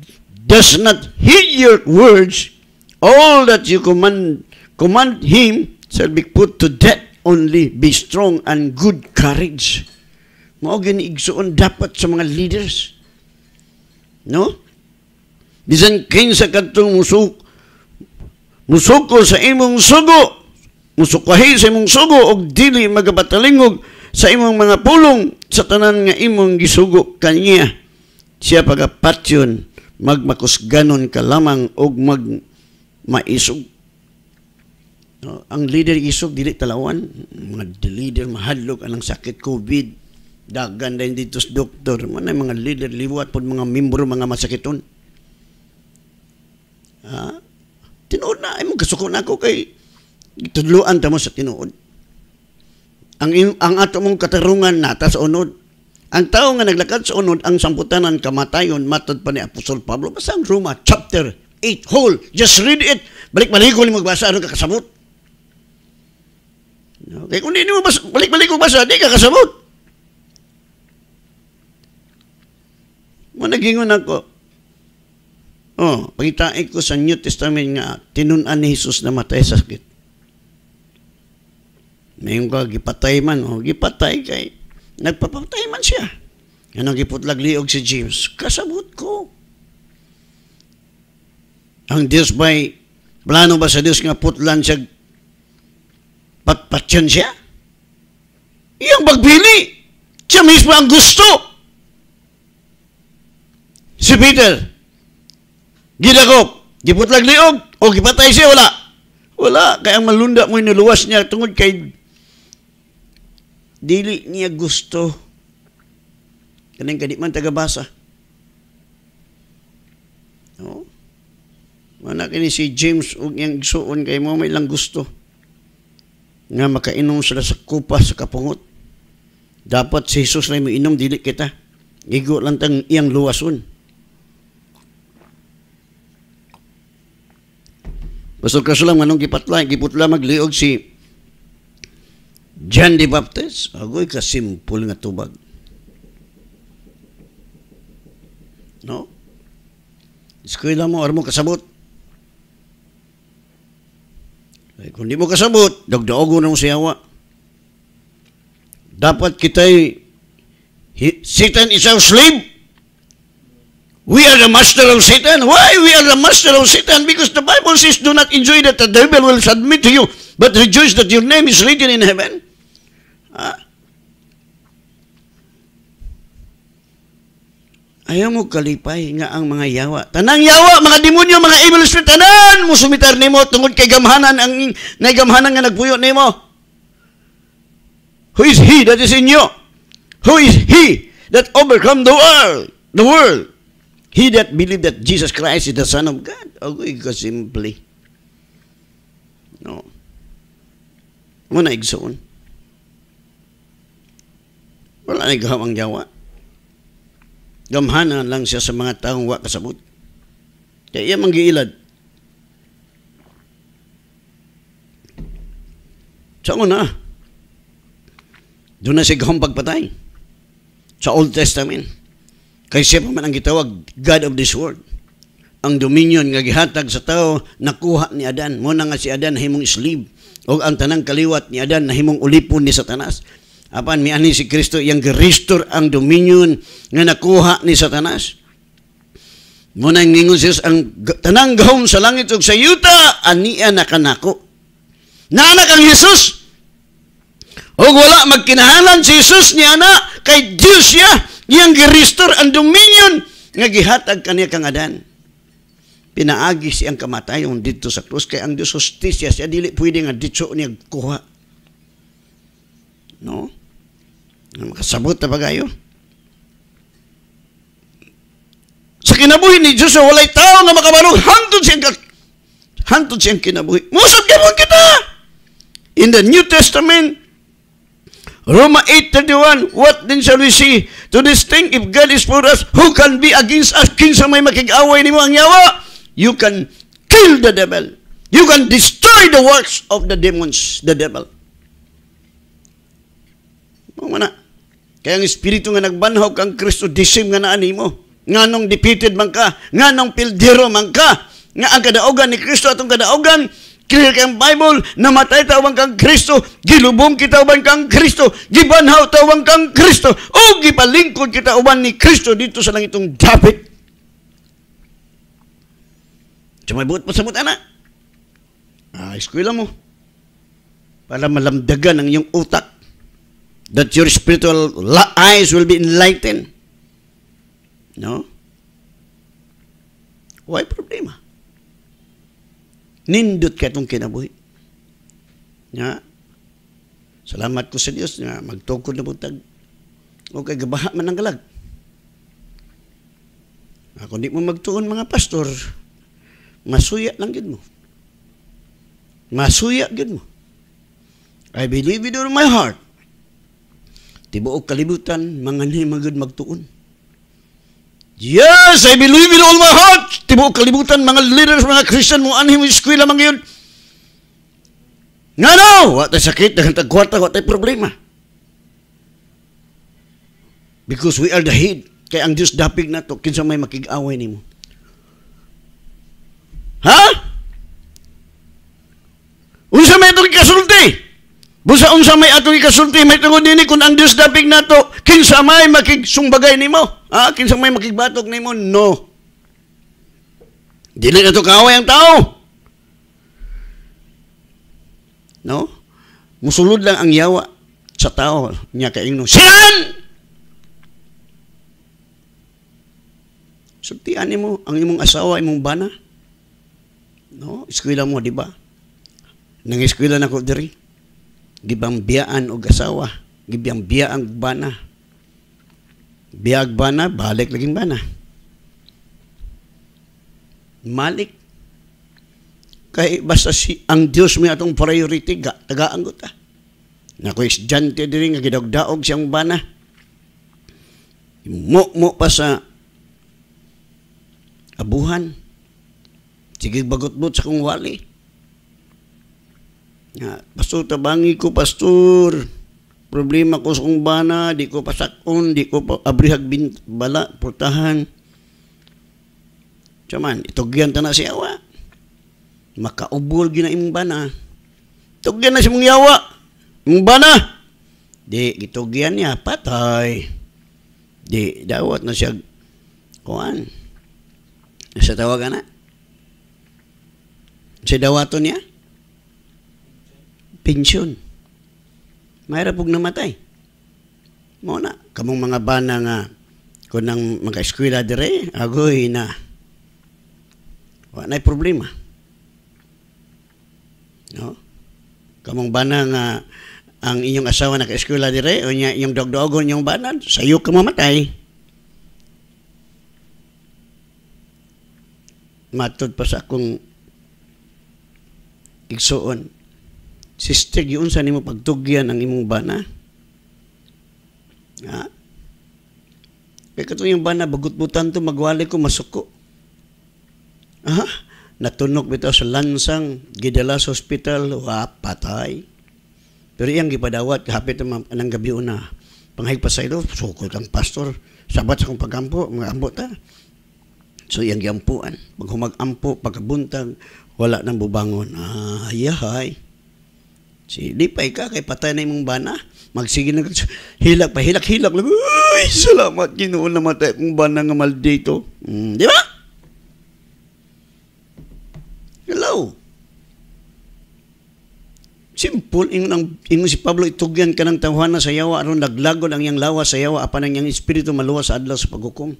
does not heed your words, All that you command, command him shall be put to death only be strong and good courage. Mao gani igsuon dapat sa mga leaders. No? Bisan sa kadtong musuk musuko sa imong sugo, musukahi sa imong sugo og dili magabatalingog sa imong mga pulong sa tanan nga imong gisugo kaniya. Siya pagapatyon magmakusganon ka lamang og mag maisog. No? Ang leader isog, dili talawan. Mga leader mahadlok anang sakit COVID. Dagan din dito sa doktor. Manay mga leader, liwat po mga membro, mga masakiton. Ha? Tinood na, ay magkasuko na ako kay tudluan ta mo sa tinuod. Ang, ang ato mong katarungan na ta sa unod. Ang tao nga naglakad sa unod, ang samputanan kamatayon, matod pa ni Apostol Pablo. Basta ang Roma, chapter it whole. Just read it. Balik balik ko magbasa ano kakasabot. No? Kaya kung hindi mo bas balik balik ko basa, di kakasabot. Mo nagingon ako. Oh, pangitain ko sa New Testament nga tinun-an ni Hesus na matay sa sakit. Ngayon ka, gipatay man. oh, gipatay kay. Nagpapatay man siya. Ano ang giputlag liog si James. Kasabot ko. Ang Diyos ba'y, plano ba sa Diyos nga putlan siya patpatyan siya? Iyang pagbili. Siya mismo ang gusto. Si Peter, gidakop, giputlag liog, o gipatay siya, wala. Wala. Kaya ang malunda mo inuluwas niya tungod kay dili niya gusto. Kanang kadi man basa No? Oh. Wala kini si James ug yang gisuon kay mo may lang gusto nga makainom sila sa kupa sa kapungot. Dapat si Jesus na mo inom dili kita. Igo lang tang iyang luwason. Pastor kaso lang manong gipatla, giputla magliog si John the Baptist. Agoy ka simple nga tubag. No? Eskwela mo, armo kasabot. Eh, kung di mo kasabot, dagdaogo na siya wa. Dapat kita'y Satan is our slave. We are the master of Satan. Why we are the master of Satan? Because the Bible says, do not enjoy that the devil will submit to you, but rejoice that your name is written in heaven. Ah. Ayaw mo kalipay nga ang mga yawa. Tanang yawa, mga demonyo, mga evil spirit, tanan mo sumitar nimo tungod kay gamhanan ang gamhanan nga nagpuyo nimo. Who is he that is in you? Who is he that overcome the world? The world. He that believe that Jesus Christ is the Son of God. Agoy ka simply. No. Muna igsoon. Wala nagawang yawa. Gamhana lang siya sa mga taong wa kasabot. Kaya iya mang giilad. Sa una, doon na siya gahong pagpatay. Sa Old Testament. Kaya siya pa man ang gitawag God of this world. Ang dominion nga gihatag sa tao nakuha ni Adan. Muna nga si Adan himong slave. O ang tanang kaliwat ni Adan na himong ulipon ni Satanas. Apan miani si Kristo yang gerestore ang dominion nga nakuha ni Satanas. Muna ngingon siya ang tanang gahom sa langit ug sa yuta ania kanako. Nanak ang Hesus. Og wala magkinahalan si Hesus ni na kay Dios siya yang gerestore ang dominion nga gihatag kaniya kang Adan. Pinaagi siyang kamatayon dito sa krus kay ang Dios hostisya siya dili pwede nga ditso niya kuha. No? Makasabot na pagayo. Sa kinabuhi ni Diyos, walay tao nga makabalog. Hantod siyang, hantod siyang kinabuhi. Musap mo kita! In the New Testament, Roma 8.31, What then shall we see? To this thing, if God is for us, who can be against us? Kinsa may makikaway ni mo ang yawa? You can kill the devil. You can destroy the works of the demons, the devil. Mo man na. Kaya ang espiritu nga nagbanhaw kang Kristo disim nga naani mo. Nga nung defeated man ka, nga nung pildero man ka, nga ang kadaogan ni Kristo atong kadaogan, clear kang Bible, namatay tawang kang Kristo, gilubong kita uban kang Kristo, gibanhaw tawang kang Kristo, o gipalingkod kita uban ni Kristo dito sa langitong dapit. Sa may buot ana. Ah, eskwela mo. Para malamdagan ang iyong utak that your spiritual eyes will be enlightened. No? Why problema? Nindot ka itong kinabuhi. Nga. Salamat ko sa Diyos nga magtugkod na buntag. Okay, gabaha man ang galag. Ako di mo magtuon mga pastor, masuya lang gid mo. Masuya gid mo. I believe it in my heart Tibuok kalibutan, manganhi magud magtuon. Yes, I believe in all my heart. Tibuok kalibutan, mga leaders, mga Christian, mo anhi mo eskwela man ngayon. Nga no, wala tayo sakit, dagan tagkwarta, wala tayo problema. Because we are the head. Kaya ang Diyos dapig na to, kinsa may makig-away ni mo. Ha? Unsa may itong kasulti? Busa unsa may ato ikasulti may tungod dinhi kun ang Dios dapig nato kinsa may makigsumbagay nimo? Ha? Ah, kinsa may makigbatok nimo? No. Dili nato kaaway ang tao. No? Musulod lang ang yawa sa tao niya kaingno. Sian! Sultian nimo ang imong asawa, imong bana. No? Eskwela mo, di ba? Nang eskwela na ko diri gibang biyaan og asawa, gibang biyaan og bana. Biyag bana, balik laging bana. Malik. Kay basta si ang Dios may atong priority ga, tagaan ko ta. Na ko estudyante diri nga gidagdaog siyang bana. Mo mo pa sa abuhan. Sige bagot-bot sa kong wali. Nga, pastor, tabangi ko, pastor. Problema ko sa bana, di ko pasakon, di ko pa abrihag bin, bala, purtahan. Saman, itugyan ta na si awa. Makaubol gina imong bana. Itugyan na si mong yawa. Imong bana. Di, itugyan niya, patay. Di, dawat na siya, Kuan. Sa tawagan na. Sa dawato niya pensyon. Mahirap pong namatay. Mo na kamong mga bana nga, kun nang mga eskwela dire, agoy na, wala problema. No? Kamong bana nga, ang inyong asawa naka-eskwela dire, o nya yung dogdogon yung bana, sayo ka mamatay. Matod pa sa akong igsuon, Sister, yun sa nimo pagtugyan ang imong bana? Ha? Kaya kato yung bana, bagutbutan to, magwali ko, masuko. Ha? Natunok bitaw sa lansang, gidala sa hospital, wa, patay. Pero iyang gipadawat, kahapit naman ng gabi una. Pangayag pa sa kang pastor, sabat sa kong pagampo, mga ambo ta. So iyang giampuan. Pag humag-ampo, pagkabuntag, wala nang bubangon. Ah, yahay. Yeah, Si lipay ka, kay patay na imong bana. Magsige na hilak pa, hilak-hilak lang. Uy, salamat, ginoon na matay kong bana nga maldito. Mm, di ba? Hello. Simple, ing, ang, ingon si Pablo, itugyan ka ng tawhana sa yawa, aron laglagod ang yang lawa sa yawa, apan ang yang espiritu maluwas sa adlaw sa paghukom.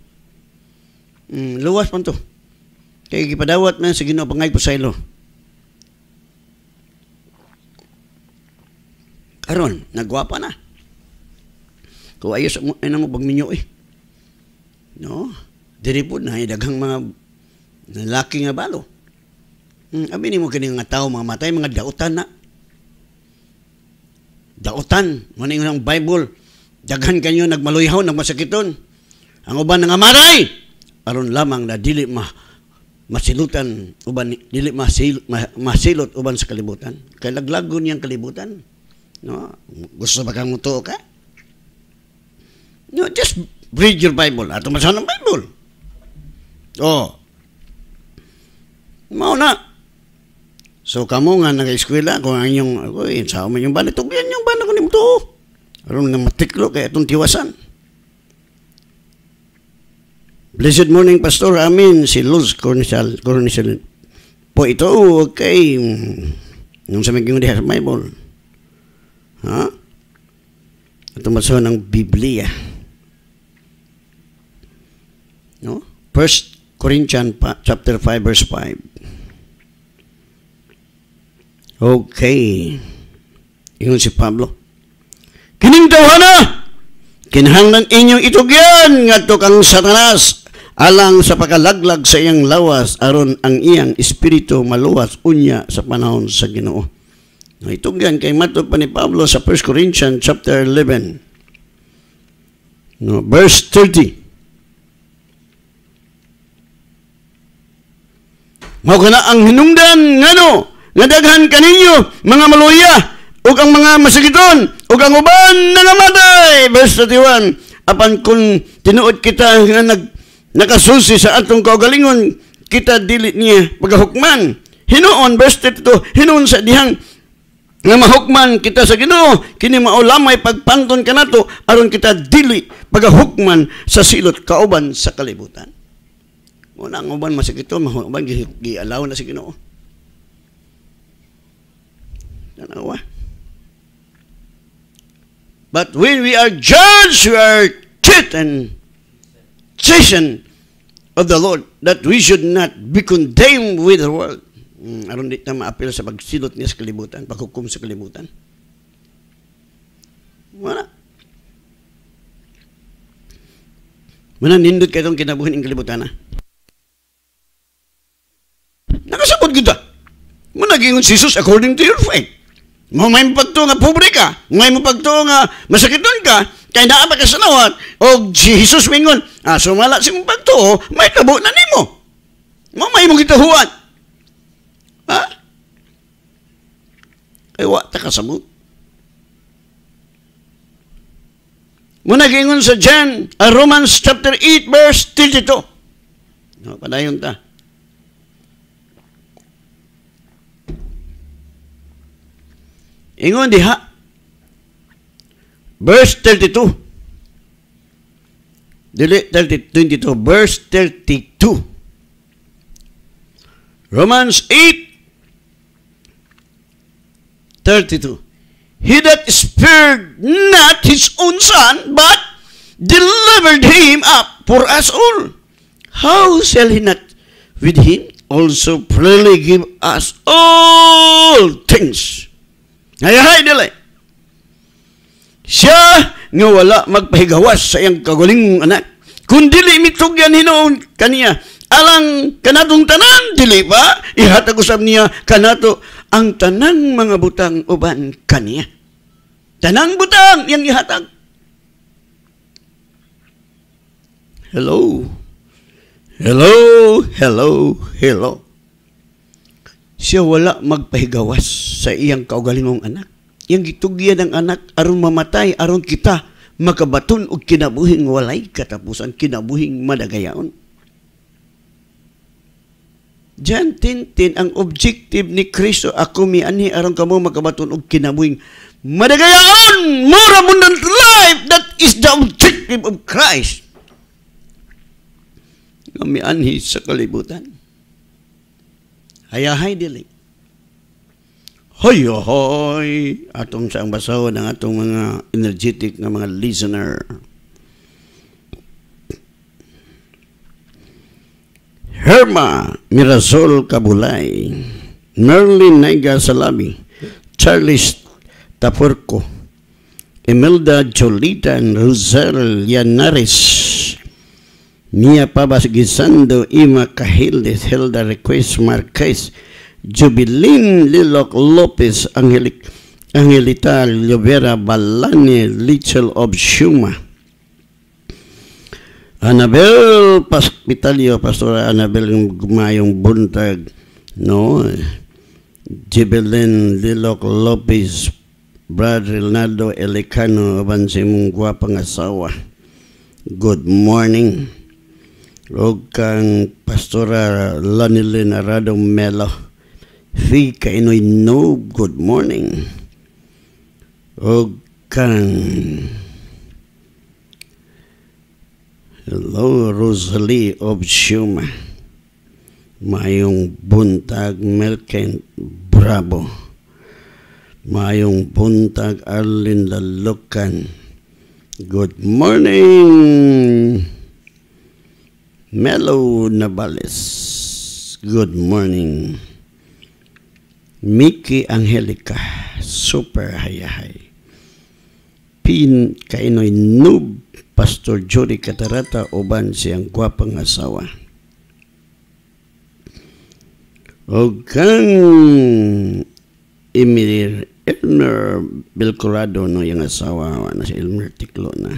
Mm, luwas pa to. Kay ipadawat man sa Ginoo pangay po sa ilo. Aron, nagwapa na. Kung ayos ang ina mo pagminyo eh. No? Diri po na, daghang mga lalaki nga balo. Hmm, aminin mo kini nga tao, mga matay, mga dautan na. Dautan. mo na ng Bible. Daghan kanyo nagmaluyhaw nagmasakiton. Ang uban nga maray Aron lamang na dili ma masilutan uban dili masil, ma, masilot uban sa kalibutan kay laglagon yang kalibutan No? Gusto ba kang mutuo ka? No, just read your Bible. Ato masahan ang Bible. Oh. Mao na. So kamo nga nag-eskwela ko ang inyong ako eh, sa mo yung bana yan yung bana ko nimo Aron nga matiklo kay atong tiwasan. Blessed morning, Pastor. Amen. Si Luz Cornisal, Cornisal po ito. Okay. Nung mm, sa mga yung diha sa Bible. Ha? Huh? maso ng Biblia. No? First Corinthians chapter 5 verse 5. Okay. Yun si Pablo. Kining dawhana kinahanglan inyong itugyan ngadto kang Satanas alang sa pakalaglag sa iyang lawas aron ang iyang espiritu maluwas unya sa panahon sa Ginoo. No Itugyan kay Mato pa ni Pablo sa 1 Corinthians chapter 11. No, verse 30. Mao kana ang hinungdan ngano nga daghan kaninyo mga maluya ug ang mga masigiton ug ang uban na namatay verse 31 apan kung tinuod kita nga nag nakasusi sa atong kaugalingon kita dili niya pagahukman hinuon verse 32 hinuon sa dihang nga mahukman kita sa Ginoo kini mao lamay pagpanton kanato aron kita dili pagahukman sa silot kauban sa kalibutan una ang uban masakit to mahuban gialaw na sa Ginoo tanawa but when we are judged we are threatened chastened of the Lord that we should not be condemned with the world Mm, aron di ta maapil sa pagsilot niya sa kalibutan, paghukom sa kalibutan. Wala. Muna nindot kay itong kinabuhin ng kalibutan na. Nakasabot kita. Muna gingon si Jesus according to your faith. Mo may pagtuo nga pobre ka, may mo pagtuo nga masakiton ka, kay naa ba kasalawat og Jesus mingon, ah sumala si mong pagtuo, may kabo na nimo. Mo may mong huwan. Ha? Ay, wata ka sa mo. Muna gingon sa Jan, uh, Romans chapter 8, verse 32. No, padayon ta. Ingon diha. Verse 32. Dili 32, verse 32. Romans 8 32. He that spared not his own son, but delivered him up for us all, how shall he not with him also freely give us all things? Ayahay nila. Siya nga wala magpahigawas sa iyang kagulingong anak, kundi limitugyan hinoon kaniya alang kanatong tanan dili pa ihatag usab niya kanato ang tanang mga butang uban kaniya. Tanang butang yang ihatag. Hello. Hello, hello, hello. Siya wala magpahigawas sa iyang kaugalingong anak. Yang gitugyan ng anak aron mamatay aron kita makabaton og kinabuhing walay katapusan kinabuhing madagayaon. Diyan tintin ang objective ni Kristo ako mi anhi aron kamo magkabaton og kinabuhing madagayaon more abundant life that is the objective of Christ. Kami anhi sa kalibutan. Hayahay dili. Hoy hoy atong sa ang basahon ang atong mga energetic nga mga listener. Herma Mirazol Kabulay, Merlin Naiga Salami, Charles Tapurco, Emelda Jolita and Rosel Yanares, Mia Pabas Gisando, Ima Cahiles, Helda Request Marquez, Jubilin Lilok Lopez, Angelic, Angelita Llobera Balane, Little of Shuma, Anabel Paspitalyo, Pastora Anabel gumayong Buntag, no? Jibelin Liloc Lopez, Brother Rinaldo Elecano, abansi mong gwapang asawa. Good morning. Og kang Pastora Lanilin Arado Melo, Fi Kainoy No, good morning. Og kang Hello, Rosalie of Shuma. Mayong buntag, Merkent Bravo. Mayong buntag, Arlin Lalukan. Good morning, Melo Nabales. Good morning, Mickey Angelica. Super hayahay. Pin kainoy noob Pastor Judy Catarata uban siyang kwapang asawa. O kang Emir Elmer Belcorado no yung asawa na si Elmer Tiklo na.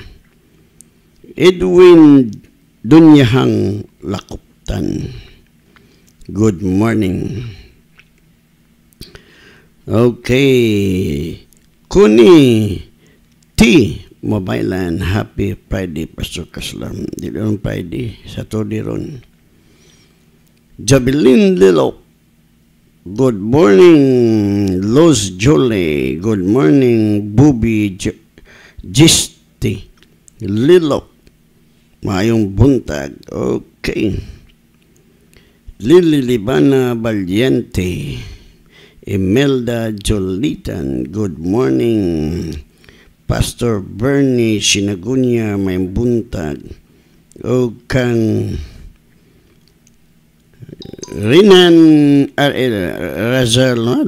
Edwin Dunyahang Lakoptan. Good morning. Okay. Kuni T mobile and happy Friday, Pastor Kaslam. Di ron Friday, sa di ron. Jabilin Lilo, good morning, Los Jolie. Good morning, Bubi J- Gisti. Lilok, maayong buntag. Okay. Lili Libana Valiente, Imelda Jolitan, good morning. Pastor Bernie Sinagunya may buntag o kang Rinan RL Razal no?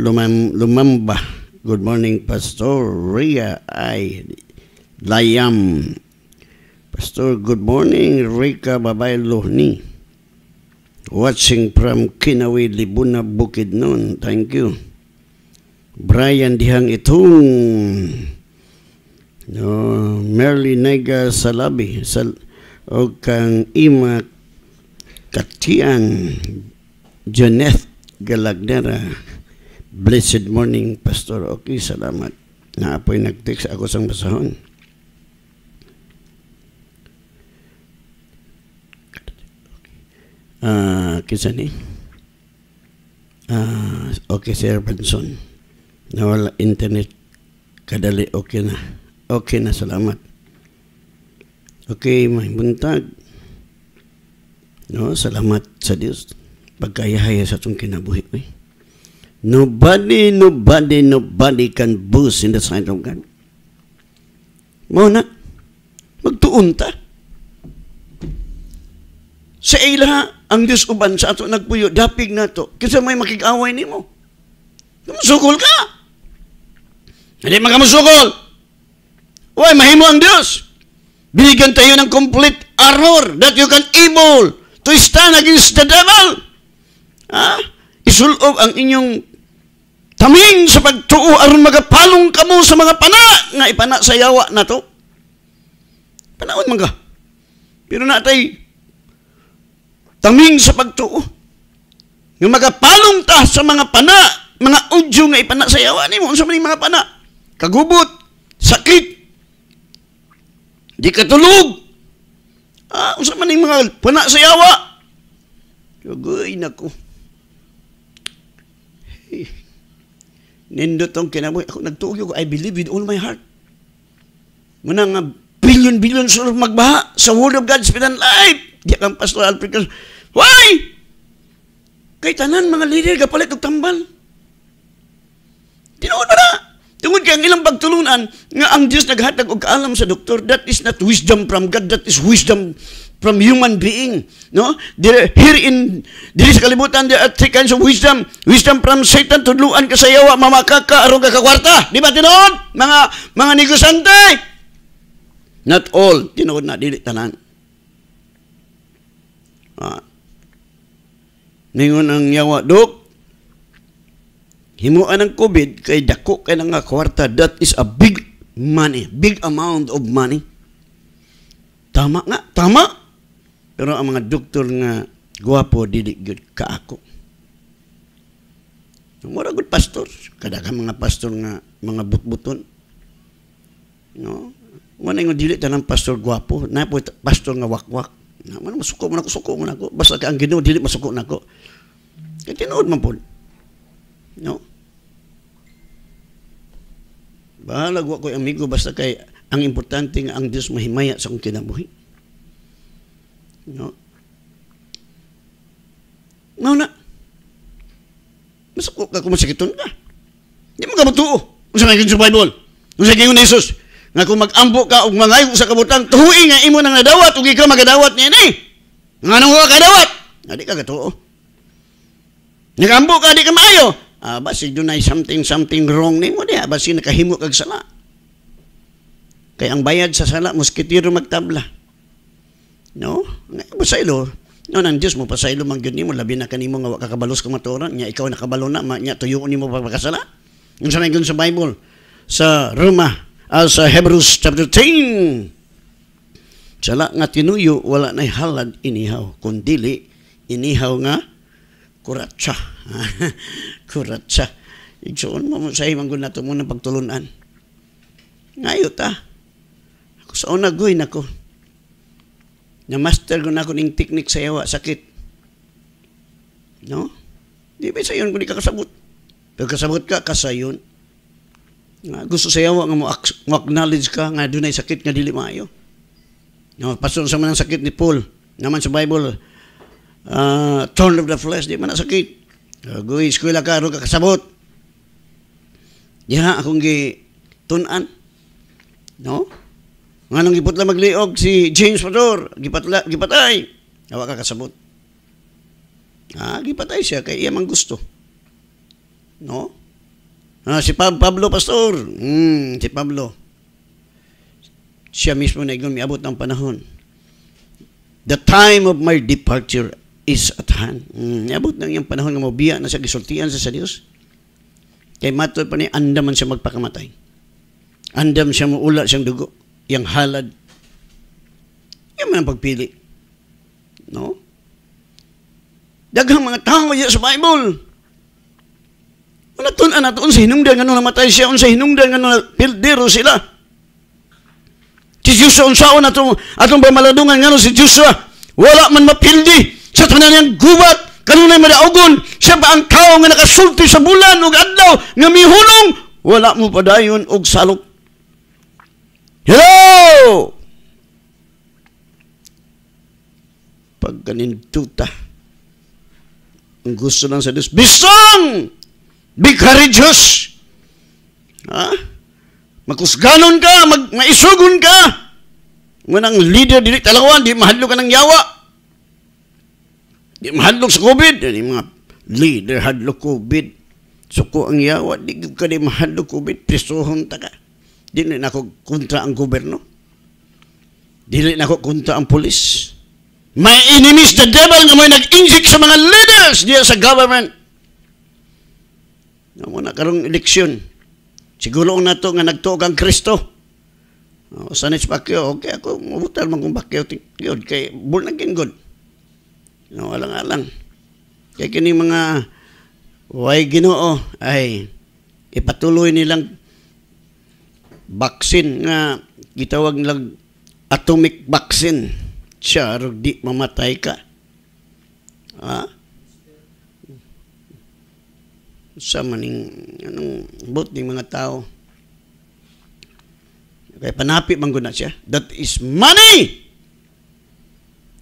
Lumamba Good morning Pastor Ria Ay Layam Pastor good morning Rika Babay Lohni Watching from Kinaway Libuna Bukidnon Thank you Brian Dihang Itong no oh, Merly nega Salabi labi sa o kang ima katian Janeth Galagnera Blessed morning Pastor Okay salamat na apoy nag-text ako sa basahon Ah, uh, kisa ni? Ah, uh, okay, Sir Benson. Nawala internet. Kadali, okay na. Okay na, salamat. Okay, may buntag. No, salamat sa Dios. Pagkayahaya sa itong kinabuhi Eh. Nobody, nobody, nobody can boast in the sight of God. Mo na, magtuon Sa ila, ang Diyos uban sa ato nagpuyo, dapig na to. Kasi may makikaway ni mo. Kamusukol ka! Hindi makamusukol! Why? Mahimo ang Diyos. Binigyan tayo ng complete armor that you can able to stand against the devil. Ha? Isulob ang inyong taming sa pagtuo aron magapalong kamo sa mga pana nga ipana sa yawa na to. Panahon mga. Pero natay taming sa pagtuo nga magapalong ta sa mga pana mga udyo nga ipana sa yawa nimo unsa man mga pana kagubot sakit Di katulog. Ah, unsa man ning mga pana sa yawa? Tugoy nako. Hey. Nindot ang kinabuhi. Ako ko, I believe with all my heart. Muna nga, billion-billion sa magbaha sa Word of God's Spirit life. Di kang Pastor Alfred Why? Kay tanan mga leader, kapalit og tambal. Tinuod na na. Tungod kay ang ilang pagtulunan nga ang Dios naghatag og kaalam sa doktor, that is not wisdom from God, that is wisdom from human being. No? There, here in, dili sa kalibutan, there are three kinds of wisdom. Wisdom from Satan, tudluan ka sayaw yawa, mamakaka, arong kakakwarta. Di ba tinood? Mga, mga negosyante Not all. Tinood na, dili tanan. Ah. Ningon ang yawa, Dok, himuan ng COVID kay dako kay nga kwarta that is a big money big amount of money tama nga tama pero ang mga doktor nga guwapo dili gyud kaako mura gud pastor kada ka mga pastor nga mga butbuton no wala nga dili tanang pastor guwapo na po pastor nga wakwak na man masuko man ako suko man ako basta ka ang Ginoo dili masuko nako kay tinuod man po no Bahalag ko ko'y amigo basta kay ang importante nga ang Dios mahimaya sa akong kinabuhi. No? Mao na. Masako ka kung masakiton ka. Di mo ka matuo. Unsa may survival? Unsa kayo ni Jesus? Nga kung mag-ambo ka og mangayo sa kabutang, tuhuin nga imo nang nadawat ug ikaw magadawat niya ni. Nga nang wa kadawat, nga di ka katuo. Nagambo ka, di ka maayo. Uh, ah, basi dunay something something wrong nimo diha basi nakahimo kag sala. Kay ang bayad sa sala muskitiro magtabla. No? Sa ilo, no nang Dios mo pasaylo man gyud nimo labi na kanimo nga kakabalos ka maturan nya ikaw nakabalo na ma, nya tuyo nimo pagkasala. Unsa na gyud sa Bible sa Roma uh, sa Hebrews chapter 10. Sala nga tinuyo wala nay halad inihaw kundi dili inihaw nga kuratsa. [LAUGHS] kuratsa. Igsuon mo mo sa imang gud nato muna ng pagtulunan. Ngayon ta. Ako sa una goy nako. Na master ko na ako ning teknik sa yawa sakit. No? Di ba sayon ko di ka kasabot? Pero kasabot ka kasayon. Nga, ah, gusto sa yawa nga mo, acknowledge ka nga dunay sakit nga dili maayo. No, pasun sa manang sakit ni Paul naman sa Bible uh, ah, thorn of the flesh, di man sakit. Ah, gawin, eskwela ka, ka kasabot. Diha akong gi tunan. No? Nga nang giputla magliog si James Pador, gipatla, gipatay. Awa ka kasabot. Ah, gipatay siya kay iya man gusto. No? Ah, si pa- Pablo Pastor. mm, si Pablo. Siya mismo na igon miabot ng panahon. The time of my departure is at hand. Mm, abot na yung panahon ng mabiya na sa gisultian sa, sa Dios. Kay matod pa ni andaman siya magpakamatay. Andam siya muula siyang dugo, yang halad. Yan man ang pagpili. No? Daghang mga tao diya sa Bible. Wala tun ana tun sa hinungdan nga namatay siya unsa hinungdan nga pildero sila. Si Joshua unsaon atong atong maladungan nga si Joshua wala man mapildi sa tanan niyang gubat kanunay madaugon siya ba ang tao nga nakasulti sa bulan ug adlaw nga mihunong wala mo padayon og salok hello pag kanintuta ang gusto lang sa Dios bisang be courageous ha makusganon ka mag maisugon ka ngunang leader dili talawan di mahadlo ka ng yawa Di mahadlok sa COVID. Di mga leader hadlok COVID. Suko ang yawa. Di ka di mahadlok COVID. Prisohon ta ka. Di na ako kontra ang gobyerno. Di na ako kontra ang polis. My enemies, the devil, nga may nag-inject sa mga leaders diya sa government. Nga na karong eleksyon. Siguro ang nato nga nagtuog ang Kristo. Oh, Sanis Pacquiao, okay ako, mabutal man kung Pacquiao, tingod, kay, bulan good. No, alang-alang. Kaya kini mga way ginoo ay ipatuloy nilang vaccine nga gitawag nilang atomic vaccine. Siya, di mamatay ka. Ha? Sa maning, anong, bot ng mga tao. Kaya panapi mangguna siya. That is money!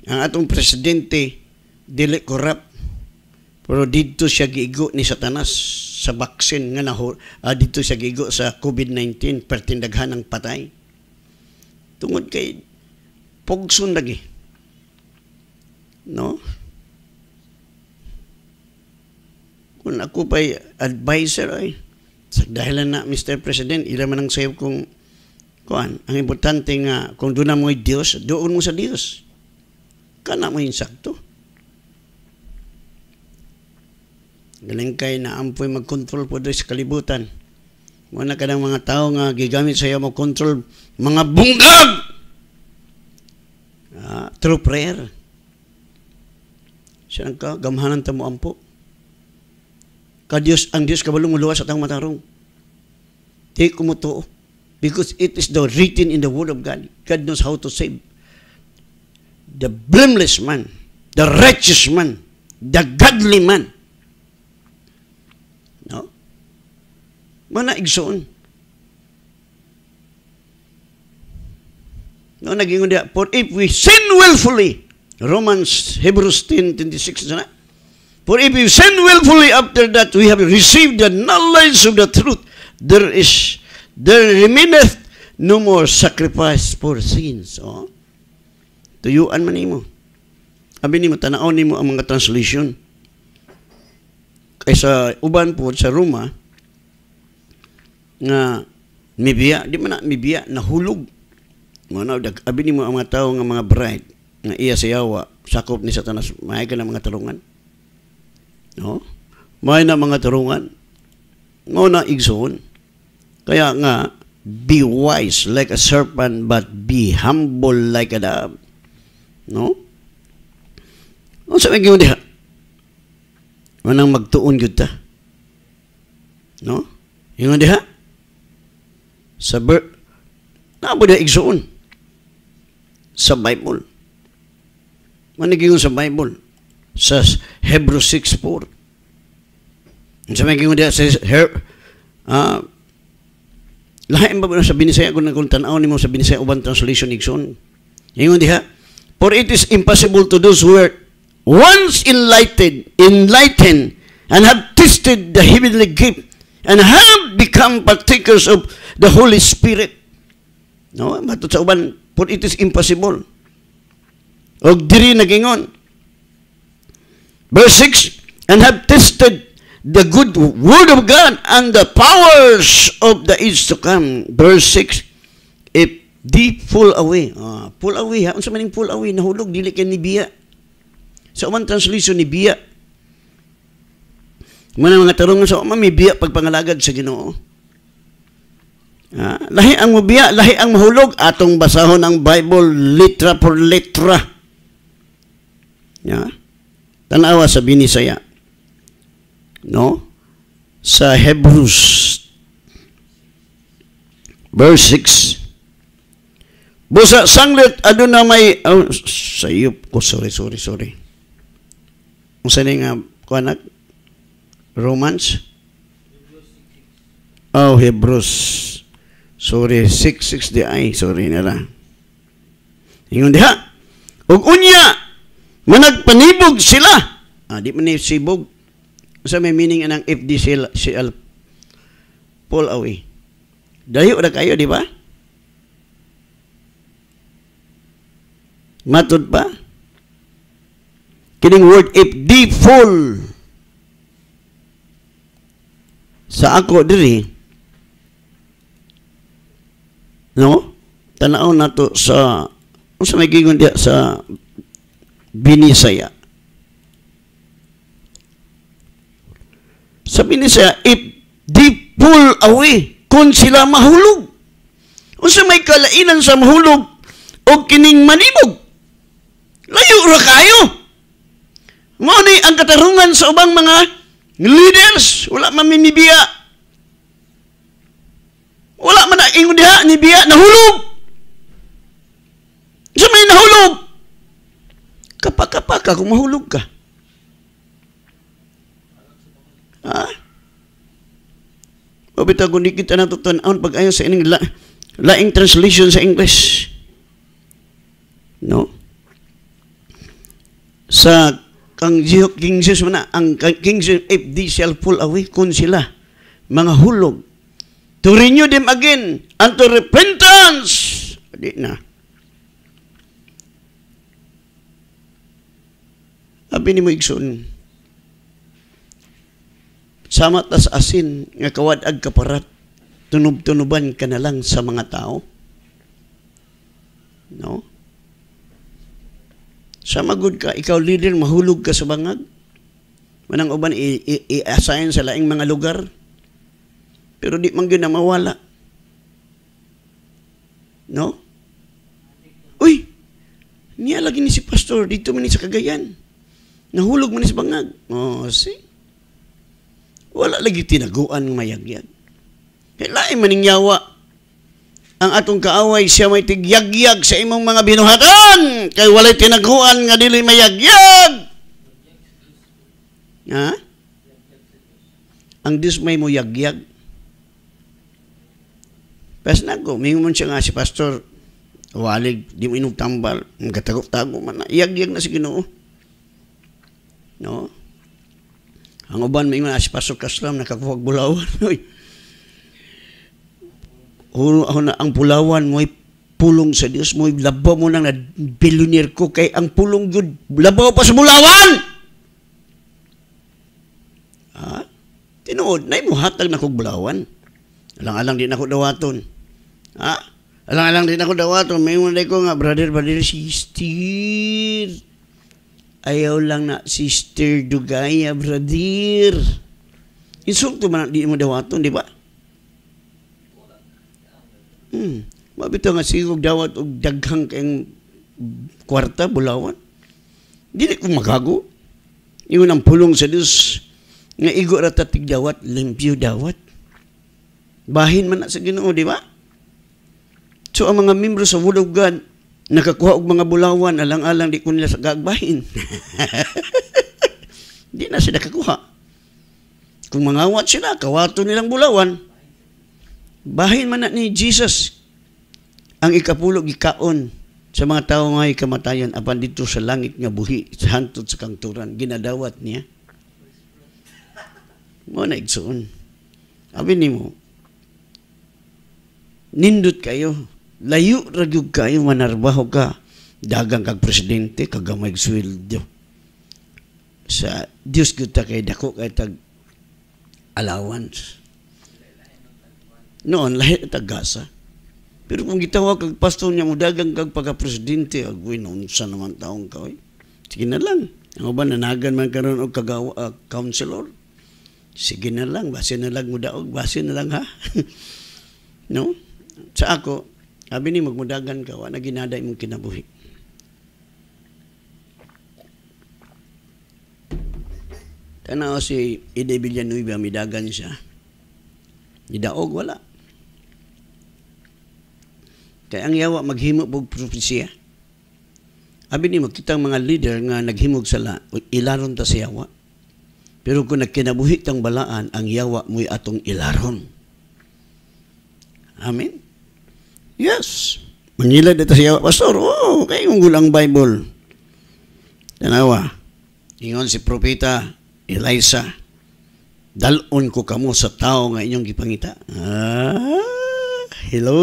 Ang atong presidente, dili corrupt pero dito siya giigo ni Satanas sa vaccine nga naho ah, dito siya giigo sa COVID-19 pertindaghan ang patay tungod kay pogsun lagi no kung ako pa'y advisor ay sa dahilan na Mr. President ila man ang sayo kung kuan ang importante nga kung doon na mo'y Dios doon mo sa Dios kana mo insakto Galing kay na ampoy magkontrol po doon sa kalibutan. Muna ka ng mga tao nga gigamit sa iyo mo control mga bunggag! Ah, true prayer. Saan ka? Gamhanan ta mo ampo. Ka Dios, ang Dios kabalong luwas sa ang matarong. Di kumutuo. Because it is the written in the Word of God. God knows how to save. The blameless man, the righteous man, the godly man, Wala igsoon. No, naging niya, for if we sin willfully, Romans, Hebrews 10, 26 for if we sin willfully after that, we have received the knowledge of the truth, there is, there remaineth no more sacrifice for sins. Oh, tuyuan man nimo. Abi nimo, tanaw nimo ang mga translation. Kaysa uban po sa Roma, nga mibiya di man mibiya nahulog mo na dag abi mo ang mga tawo nga mga bride nga iya sa yawa sakop ni Satanas maay ka na mga tarungan no maay na mga tarungan mo na igsoon kaya nga be wise like a serpent but be humble like a dove no unsa may gyud diha manang magtuon gyud ta no ingon diha sa ber naabo na igsuon sa Bible. Maniging sa Bible sa Hebrew 6.4. Sa maniging diya sa her, uh, lahat ba sa binisaya ko na kung tanaw ni mo sa binisaya uban translation igsuon. Ngayon diha, for it is impossible to those who are once enlightened, enlightened, and have tasted the heavenly gift, and have become partakers of the Holy Spirit. No, matod sa uban, for it is impossible. Og diri nagingon. Verse 6, and have tested the good word of God and the powers of the age to come. Verse 6, if di pull away. Ah, pull away, ha? Unsa maning pull away? Nahulog, dili kay ni Biya. Sa so, umang translation ni Biya, Muna mga tarong nga so, sa, Mami, biya pagpangalagad sa ginoo. Uh, lahi ang mubiya, lahi ang mahulog. Atong basahon ang Bible litra por litra. Yeah. Tanawa sa saya. No? Sa Hebrews verse 6 Busa sanglit aduna may oh, sayop ko oh, sorry sorry sorry. Unsa ni nga kuanak? Romans? Oh, Hebrews Sorry, 660 6 ay. Sorry na ra. Ingon diha. Ug unya, managpanibog sila. Ah, di manibog. sibog. Sa may meaning anang if di sila, pull away. Dayo na kayo, di ba? Matod pa? Kining word if deep full. Sa ako diri, No? Tanaw nato sa kung sa may gigon diya sa Binisaya. Sa Binisaya, if they pull away, kung sila mahulog. Kung sa may kalainan sa mahulog, o kining manibog, layo ra kayo. Mao ang katarungan sa ubang mga leaders, wala mamimibiya wala man ang ingon diha ni biya nahulog. Sa may nahulog. Kapakapaka kung mahulog ka. Ha? Mabita kung di kita natutunan pag ayon sa ining la, laing translation sa English. No? Sa kang King Jesus man ang King Jesus if they shall fall away kun sila mga hulog to renew them again unto repentance. Di na. Sabi ni mo Igsoon, sama tas asin nga kawad ag kaparat, tunub-tunuban ka na lang sa mga tao. No? Sama good ka, ikaw leader, mahulog ka sa bangag. Manang uban, i-assign sa laing mga lugar pero di man gyud na mawala. No? Uy! Niya lagi ni si pastor dito man sa Cagayan. Nahulog man sa bangag. Oh, si. Wala lagi tinaguan ng mayagyag. Kailain maningyawa. Ang atong kaaway siya may tigyagyag sa imong mga binuhatan kay walay tinaguan nga dili mayagyag. Ha? Ang dismay mo yagyag. Pas ko, mingumon siya nga si pastor, walig, di mo inugtambal, magkatago-tago man na, iyag-iyag na si Ginoo. No? Ang uban, mingon na si pastor Kaslam, nakakuwag bulawan. [LAUGHS] Huro ako na, ang bulawan mo'y pulong sa Dios mo, labaw mo nang na billionaire ko kay ang pulong yun, labaw pa sa bulawan! Ha? Tinood, na mo hatag na kog bulawan. Alang-alang din ako dawaton. Ha? Alang-alang din ako dawaton. May unay ko nga, brother, brother, sister. Ayaw lang na, sister Dugaya, ah, brother. Insulto man di mo dawaton, di ba? Hmm. Mabito nga sigog dawat og daghang kayong kwarta, bulawan. Dili ko magago. Iyon ang pulong sa Diyos nga igo rata dawat, limpyo dawat. Bahin man na sa Ginoo, di ba? So ang mga miyembro sa Word of God nakakuha og mga bulawan alang-alang di ko nila sa gagbahin. [LAUGHS] di na sila kakuha. Kung mangawat sila, kawato nilang bulawan. Bahin man na ni Jesus ang ikapulog ikaon sa mga tao nga kamatayan apan dito sa langit nga buhi sa hantod sa kangturan ginadawat niya mo na igsoon abi nimo nindot kayo. Layo ragyog kayo, manarbaho ka. Dagang kag presidente, kagamay sweldo. Sa Diyos kita kay dako kay tag allowance. Noon, lahi tagasa. Pero kung gitawa kag pasto niya mo dagang kag pagka-presidente, agwi noon sa naman taong ka. Eh. Sige na lang. Ang ba nanagan man karon og kagawa uh, counselor? Sige na lang, base na lang mo daog, base na lang ha. [LAUGHS] no? sa ako, sabi ni magmudagan ka, wala ginaday mong kinabuhi. Tanaw si Ide Villanueva, midagan siya. Nidaog, wala. Kaya ang yawa, maghimo po propesya. Abi ni magkita mga leader nga naghimog sala, ilaron ta sa yawa. Pero kung nagkinabuhi tang balaan, ang yawa mo'y atong ilaron. Amen? Yes. Manila dito siya, Pastor, oh, kay yung gulang Bible. Tanawa, ingon si Propeta Eliza, dalon ko kamo sa tao nga inyong gipangita. Ah, hello.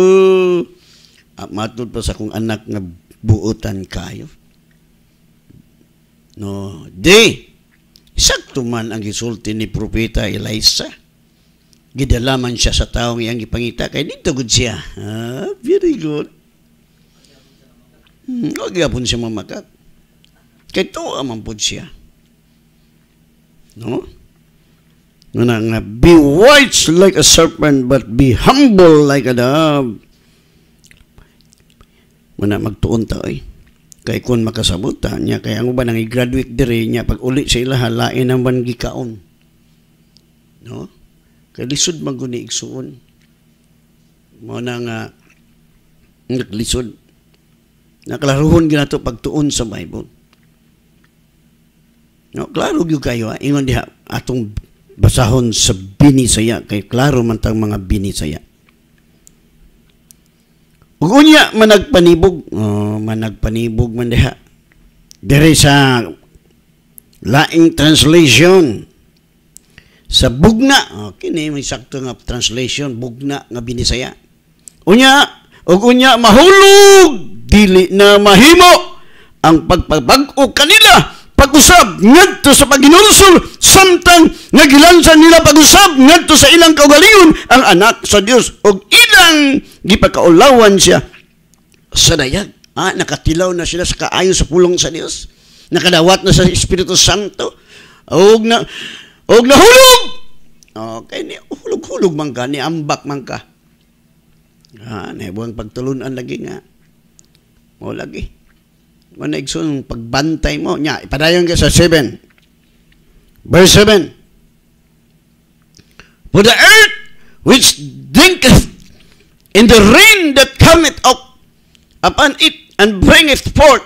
At ah, matod pa sa kong anak nga buutan kayo. No, di. Sakto man ang gisulti ni Propeta Eliza gidalaman siya sa taong iyang ipangita kay dito gud siya ah, very good hmm, o gyapon siya mamakat kay to amang pod siya no nga nga be wise like a serpent but be humble like a dove muna magtuon ta oy eh. kay kun makasabot niya kay ang uban ang i-graduate diri niya pag uli sa ilaha lain ang bangikaon. no Kay lisod igsuon. Mao na nga naglisod. Naklaruhon gyud to pagtuon sa Bible. No, klaro gyud kayo ha? ingon diha atong basahon sa binisaya kay klaro man tang mga binisaya. Ug unya managpanibog, oh, managpanibog man diha. Dire sa laing translation sa bugna okay ni may sakto nga translation bugna nga binisaya unya og unya mahulog dili na mahimo ang pagpagbag o kanila pag-usab ngadto sa paginulsol samtang nagilansan nila pag-usab ngadto sa ilang kaugalingon ang anak sa Dios og ilang gipakaulawan siya sa dayag ah, nakatilaw na sila sa kaayo sa pulong sa Dios nakadawat na sa Espiritu Santo og na og nahulog. Okay, ni hulog-hulog man ka, ni ambak man ka. Ha, nahibuang pagtulunan lagi nga. Mo lagi. Wala igsoon pagbantay mo. Nya, ipadayon ka sa 7. Verse 7. For the earth which drinketh in the rain that cometh up upon it and bringeth forth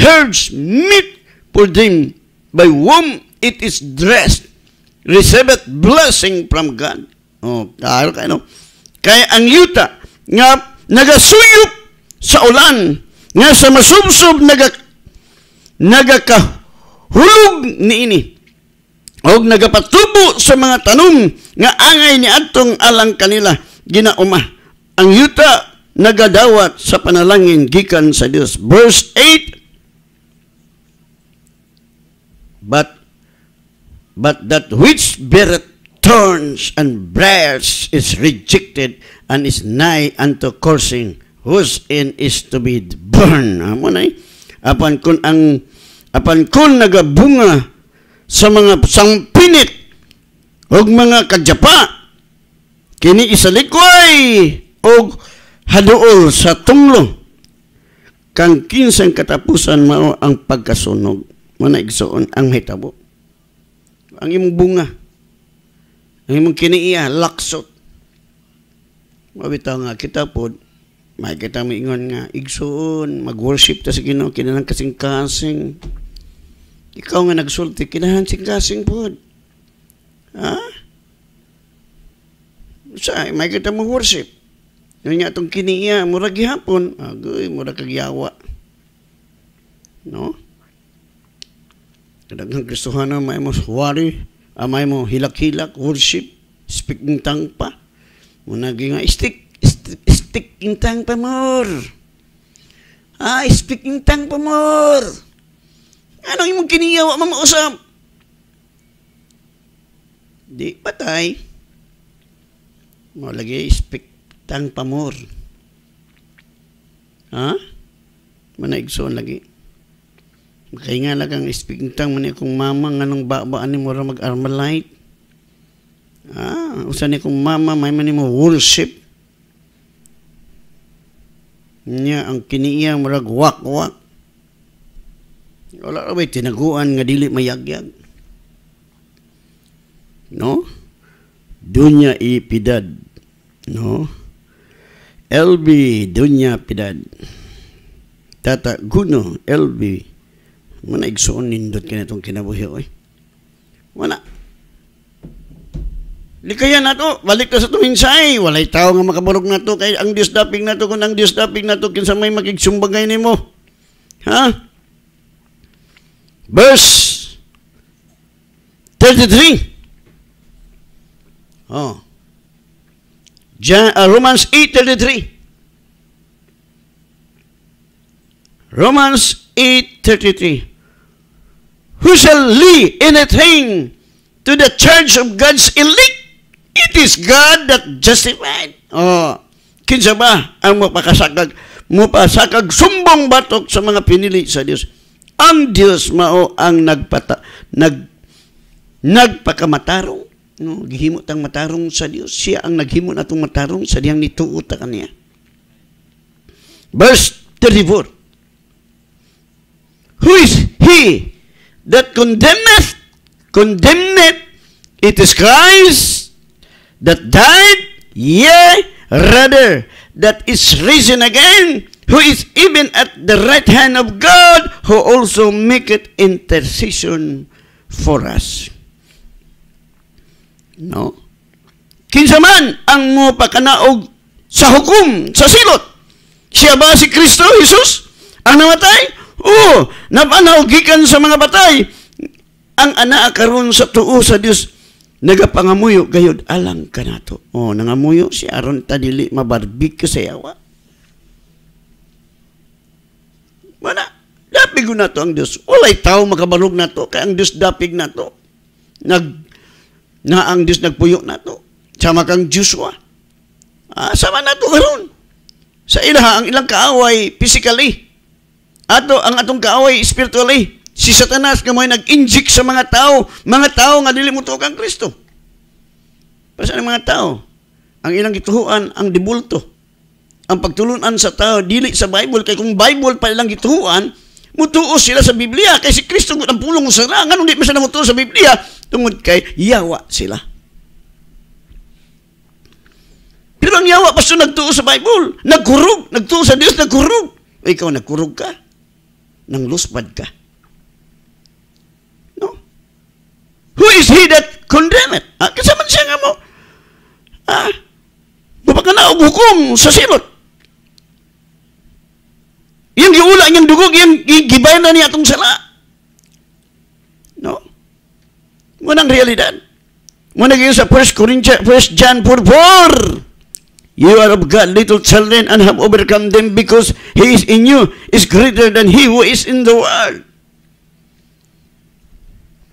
herds meat for them by whom it is dressed receiveth blessing from God. Oh, kaaro kayo, no? Kaya ang yuta nga nagasuyop sa ulan, nga sa masubsob naga, ni ini og nagapatubo sa mga tanong nga angay ni atong alang kanila ginauma. Ang yuta nagadawat sa panalangin gikan sa Dios. Verse 8, But But that which beareth thorns and briars is rejected and is nigh unto cursing, whose end is to be burned. Amo na eh? Apan kun ang apan kun nagabunga sa mga sangpinit og mga kajapa kini isalikway og haduol sa tunglo kang kinsang katapusan mao ang pagkasunog mo igsoon ang hitabo ang imong bunga. Ang imong kiniya, laksot. Mabitaw nga kita po, may kita ingon nga, igsoon, mag-worship ta sa Ginoo, kinalang kasing-kasing. Ikaw nga nagsulti, kinahan sing-kasing po. Ha? Sa, may kita mo worship. Yun nga itong kiniiya, mura gihapon, agoy, mura kagyawa. No? Kadaghang Kristohana, may mo wari, ah, may mo hilak-hilak, worship, speaking tang pa. Munagi nga, stick, stick, speaking tongue pa more. Ah, speaking tang pa more. Anong imong kiniyawa mamausap? Di patay. Mo lagi speak tang pa more. Ha? Manaigsoon lagi. Kay nga lagang ispigintang man akong mama nga nung babaan ni mo mag-armalite. Ah, usan ni kong mama may man mo worship. Nya ang kiniya murag wak-wak. Wala ra bay tinaguan nga dili mayagyag. No? Dunya ipidad. No? LB Dunya Pidad. Tata Guno LB mga nindot ka itong kinabuhi ko eh. Wala. Likayan na to, balik ka sa tuminsay. Walay tao nga makaburog na to. Kaya ang disdaping na to, kung ang disdaping na to, kinsa may makigsumbagay ni mo. Ha? Verse 33. Oh. John, uh, Romans 8.33 Romans 8.33 who shall lay anything to the church of God's elite? It is God that justified. Oh, kinsa ba ang mapakasakag, mapasakag sumbong batok sa mga pinili sa Dios? Ang Dios mao ang nagpata, nag, nagpakamatarong. No, gihimot ang matarong sa Dios. Siya ang naghimot atong matarong sa diyang nituot ta kaniya. Verse 34. Who is he that condemneth, condemneth, it is Christ that died, yea, rather, that is risen again, who is even at the right hand of God, who also maketh intercession for us. No? Kinsa man ang mo pakanaog sa hukom, sa silot. Siya ba si Kristo, Jesus, ang namatay? Oo, oh, napanaw gikan sa mga batay. Ang anaa karon sa tuo sa Dios nagapangamuyo gayud alang kanato. Oh, nangamuyo si aron ta dili mabarbik sa yawa. Mana dapig na to ang Dios. Walay tao makabalog na to kay ang Dios dapig na to. Nag na ang Dios nagpuyo na to. Sama kang Joshua. Ah, sama na to karon. Sa ilaha ang ilang kaaway physically ato ang atong kaaway spiritually si Satanas nga mo'y nag-inject sa mga tao mga tao nga dili mo ang Kristo para sa mga tao ang ilang gituhuan ang dibulto ang pagtulunan sa tao dili sa Bible kay kung Bible pa ilang gituhuan mutuo sila sa Biblia kay si Kristo ang pulong sa ra nganong di man sila mutuo sa Biblia tungod kay yawa sila pero ang yawa, pasto nagtuo sa Bible. Nagkurog. Nagtuo sa Dios nagkurog. Ikaw, nagkurog ka nang lusbad ka. No? Who is he that condemned? Ah, kasi man siya nga mo. Ah, mapaka na hukom sa silot. Yung giula niyang dugog, yung gibay na niya itong sala. No? Muna ang realidad. Muna kayo sa 1 Corinthians, 1 John 4, 4. You are of God, little children, and have overcome them because He is in you is greater than He who is in the world.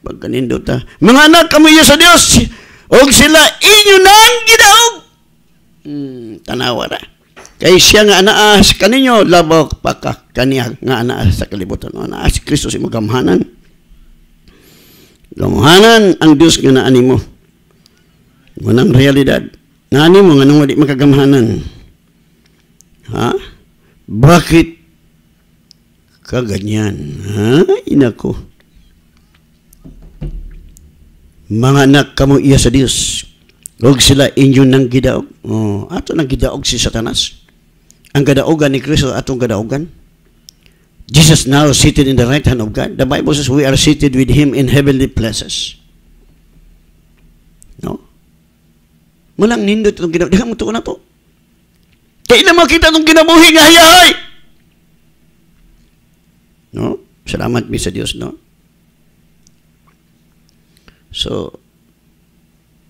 Pag kanindo ta, ah. mga anak, kamo sa Dios, o sila inyo nang gidaog. Hmm, tanawa ra. Kay siya nga anaas kaninyo, labok pa ka kaniya nga anaas sa kalibutan. O anaas, Kristo si magamhanan. Gamuhanan ang Dios nga naani mo. Munang realidad. Nani mo, nga nung wali makagamahanan? Ha? Bakit kaganyan? Ha? Inako. Mga anak kamo iya sa Dios. Huwag sila inyo ng gidaog. Oh, ato nang gidaog si Satanas. Ang gadaogan ni Kristo, atong gadaogan. Jesus now seated in the right hand of God. The Bible says we are seated with Him in heavenly places. Walang nindot itong ginabuhi. Dahil mo ito na to. Kailan makita itong ginabuhi nga hayahay? No? Salamat mi sa Dios, no? So,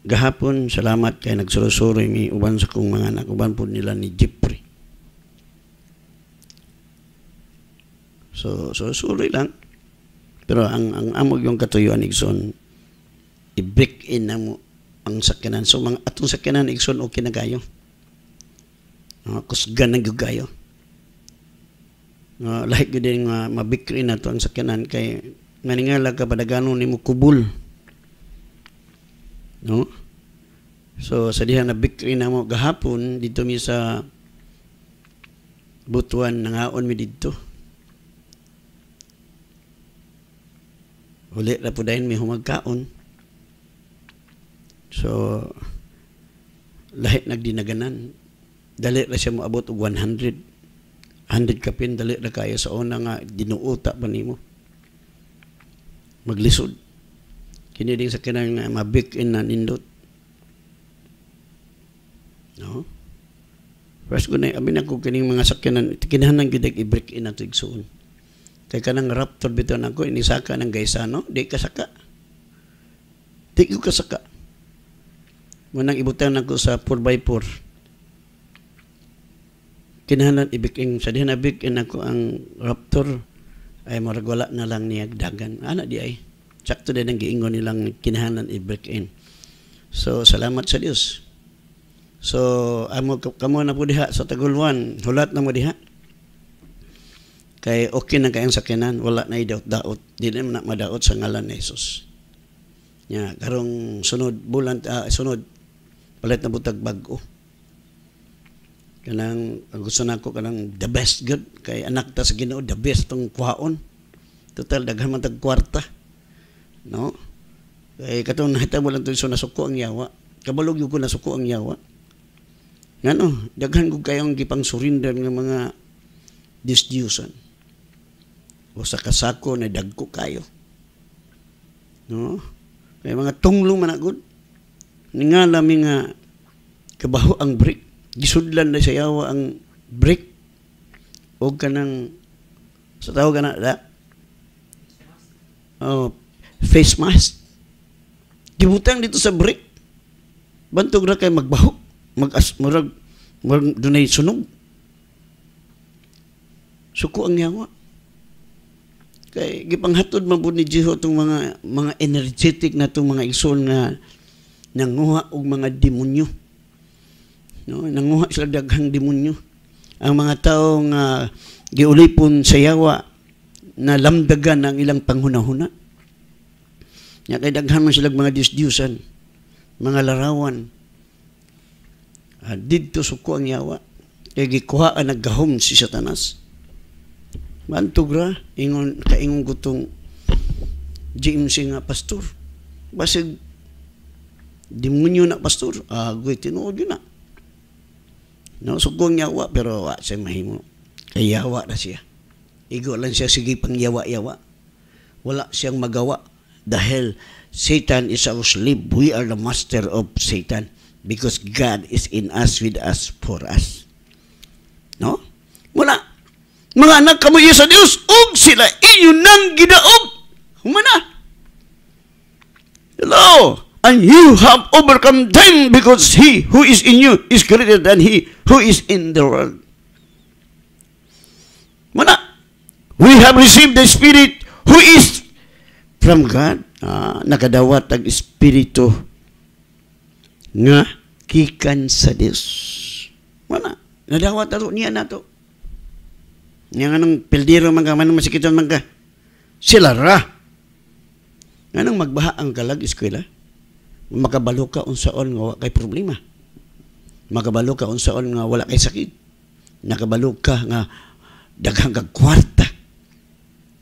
gahapon, salamat kay nagsurusuri ni uban sa kong mga anak. Uban po nila ni Jeffrey. So, surusuri lang. Pero ang, ang amog yung katuyuan, Igson, i-break in na mo ang sakyanan. So mga atong sakyanan igsoon og kinagayo. Uh, kusgan ang gugayo. Uh, like gud din nga uh, mabikri na to ang sakyanan kay maningala ka padagano nimo kubol. No? So sa diha na bikri na mo gahapon dito mi sa butuan nangaon mi didto. Uli ra pud mi humagkaon. So, lahat nagdinaganan. Dali ra siya moabot 100. 100 kapin, dali ra kaya sa una nga dinuuta pa nimo. Maglisod. Kini sa kinang uh, mabik in na nindot. No? First ko na, amin ako kining mga sakyanan, ng gidag i-break in at igsoon. Kaya ka nang raptor bito na ako, inisaka ng no? di ka saka. Di ko ka saka. Munang ibutang na ko sa 4x4. Kinahanglan ibiking sa dinabik in ako ang raptor ay murag na lang niya dagan. Ana di ay. Sakto din ang giingon nilang kinahanan kinahanglan in. So salamat sa Dios. So amo kamo na po diha sa Taguluan, hulat na mo diha. Kay okay na kayang sakinan, wala na i idaot-daot. Di na madaot sa ngalan ni Jesus. Nya karong sunod bulan uh, sunod palit na butag bago. Kanang, ang gusto na ako, kanang the best good. Kay anak ta sa ginoo, the best tong kuhaon. Total, daghan man tag kwarta. No? Kay katong nahita mo lang ito, so nasuko ang yawa. Kabalog yung ko nasuko ang yawa. Ngano, daghan ko kayong gipang surrender ng mga disdiusan. O sa kasako na dagko kayo. No? May mga tunglong managod nga lami nga kabaho ang brick. Gisudlan na sayawa ang brick. O kanang, sa tao ka na, da? Oh, face mask. Gibutang dito sa brick. Bantog ra kay magbaho. Mag-as, murag, murag dunay sunog. Suko ang yawa. Kay gipanghatod mabuni ni Jeho itong mga mga energetic na itong mga igsoon na nanguha og mga demonyo. No, nanguha sila daghang demonyo. Ang mga tao nga giulipon sa yawa na lamdagan ang ilang panghunahuna. Nya kay daghan man sila mga disdiusan, mga larawan. Ah, didto suko ang yawa kay gikuha ang naggahom si Satanas. Bantog ingon kaingon gutong GMC nga pastor. Basig Demonyo na, pastor. Ah, Agoy, tinuod yun na. No, sugong yawa, pero wa siya mahimo. Kaya yawa na siya. Igo lang siya, sige pang yawa-yawa. Wala siyang magawa. Dahil Satan is our slave. We are the master of Satan. Because God is in us, with us, for us. No? Wala. Mga anak kamo iya sa Dios ug sila inyo nang gidaog. Humana. Hello. And you have overcome them because he who is in you is greater than he who is in the world. Muna, we have received the Spirit who is from God. Ah, nakadawat ang Espiritu nga kikan sa Dios. Muna, nadawat ato niya na to. Niya nga nang pildiro man ka, manong masikitan man ka. Sila ra. Nga nang magbaha ang kalag, eskwela makabalo ka unsaon nga wa kay problema makabalo ka unsaon nga wala kay sakit nakabalo ka nga daghang kag kwarta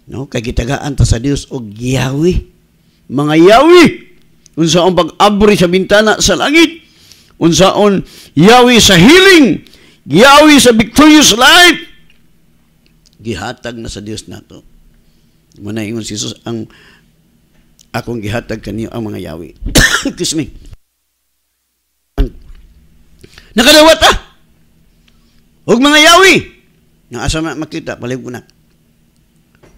no kay gitagaan ta sa Dios og giyawi. mga yawi unsaon pag-abri sa bintana sa langit unsaon yawi sa healing Giyawi sa victorious life gihatag na sa Dios nato mo na ingon si Jesus ang akong gihatag kaniyo ang mga yawi. [COUGHS] Excuse me. Nakadawat ah! Huwag mga yawi! Naasa na makita, paligunak.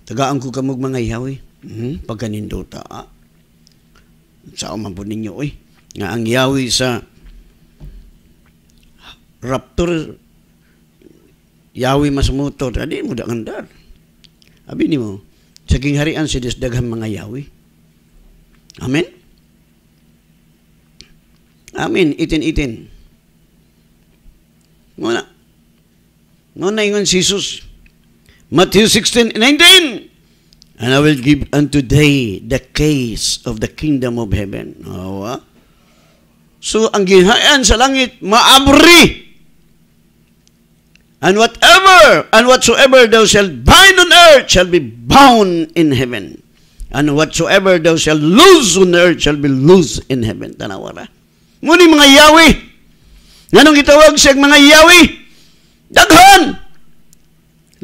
Tagaan ko kamog mga yawi. Hmm? Pagkanindota ah. Sa man ninyo eh. Nga ang yawi sa raptor yawi mas motor. Adi mo da andar. Abi ni mo, sa kingharian si daghang mga yawi. Amen. Amen. itin-itin. Muna. Muna ingon si Jesus. Matthew 16, 19. And I will give unto thee the keys of the kingdom of heaven. Oh, Awa. Ah. So, ang ginhaan sa langit, maabri. And whatever and whatsoever thou shalt bind on earth shall be bound in heaven. And whatsoever thou shalt lose on earth shall be lose in heaven. Tanawa ra. Ngunit mga yawi, nganong itawag sa mga yawi? Daghan!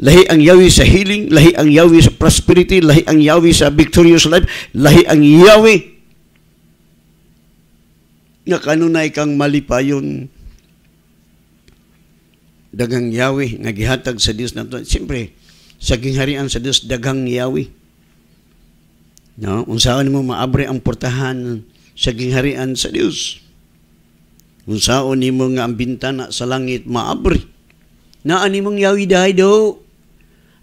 Lahi ang yawi sa healing, lahi ang yawi sa prosperity, lahi ang yawi sa victorious life, lahi ang yawi nga kanunay kang malipayon dagang yawi nga gihatag sa Dios nato. Siyempre, sa gingharian sa Dios dagang yawi. No? Unsaon nimo maabri ang portahan sa gingharian sa Dios. Unsaon nimo nga ang bintana sa langit maabri? Na nimong yawi dahay do.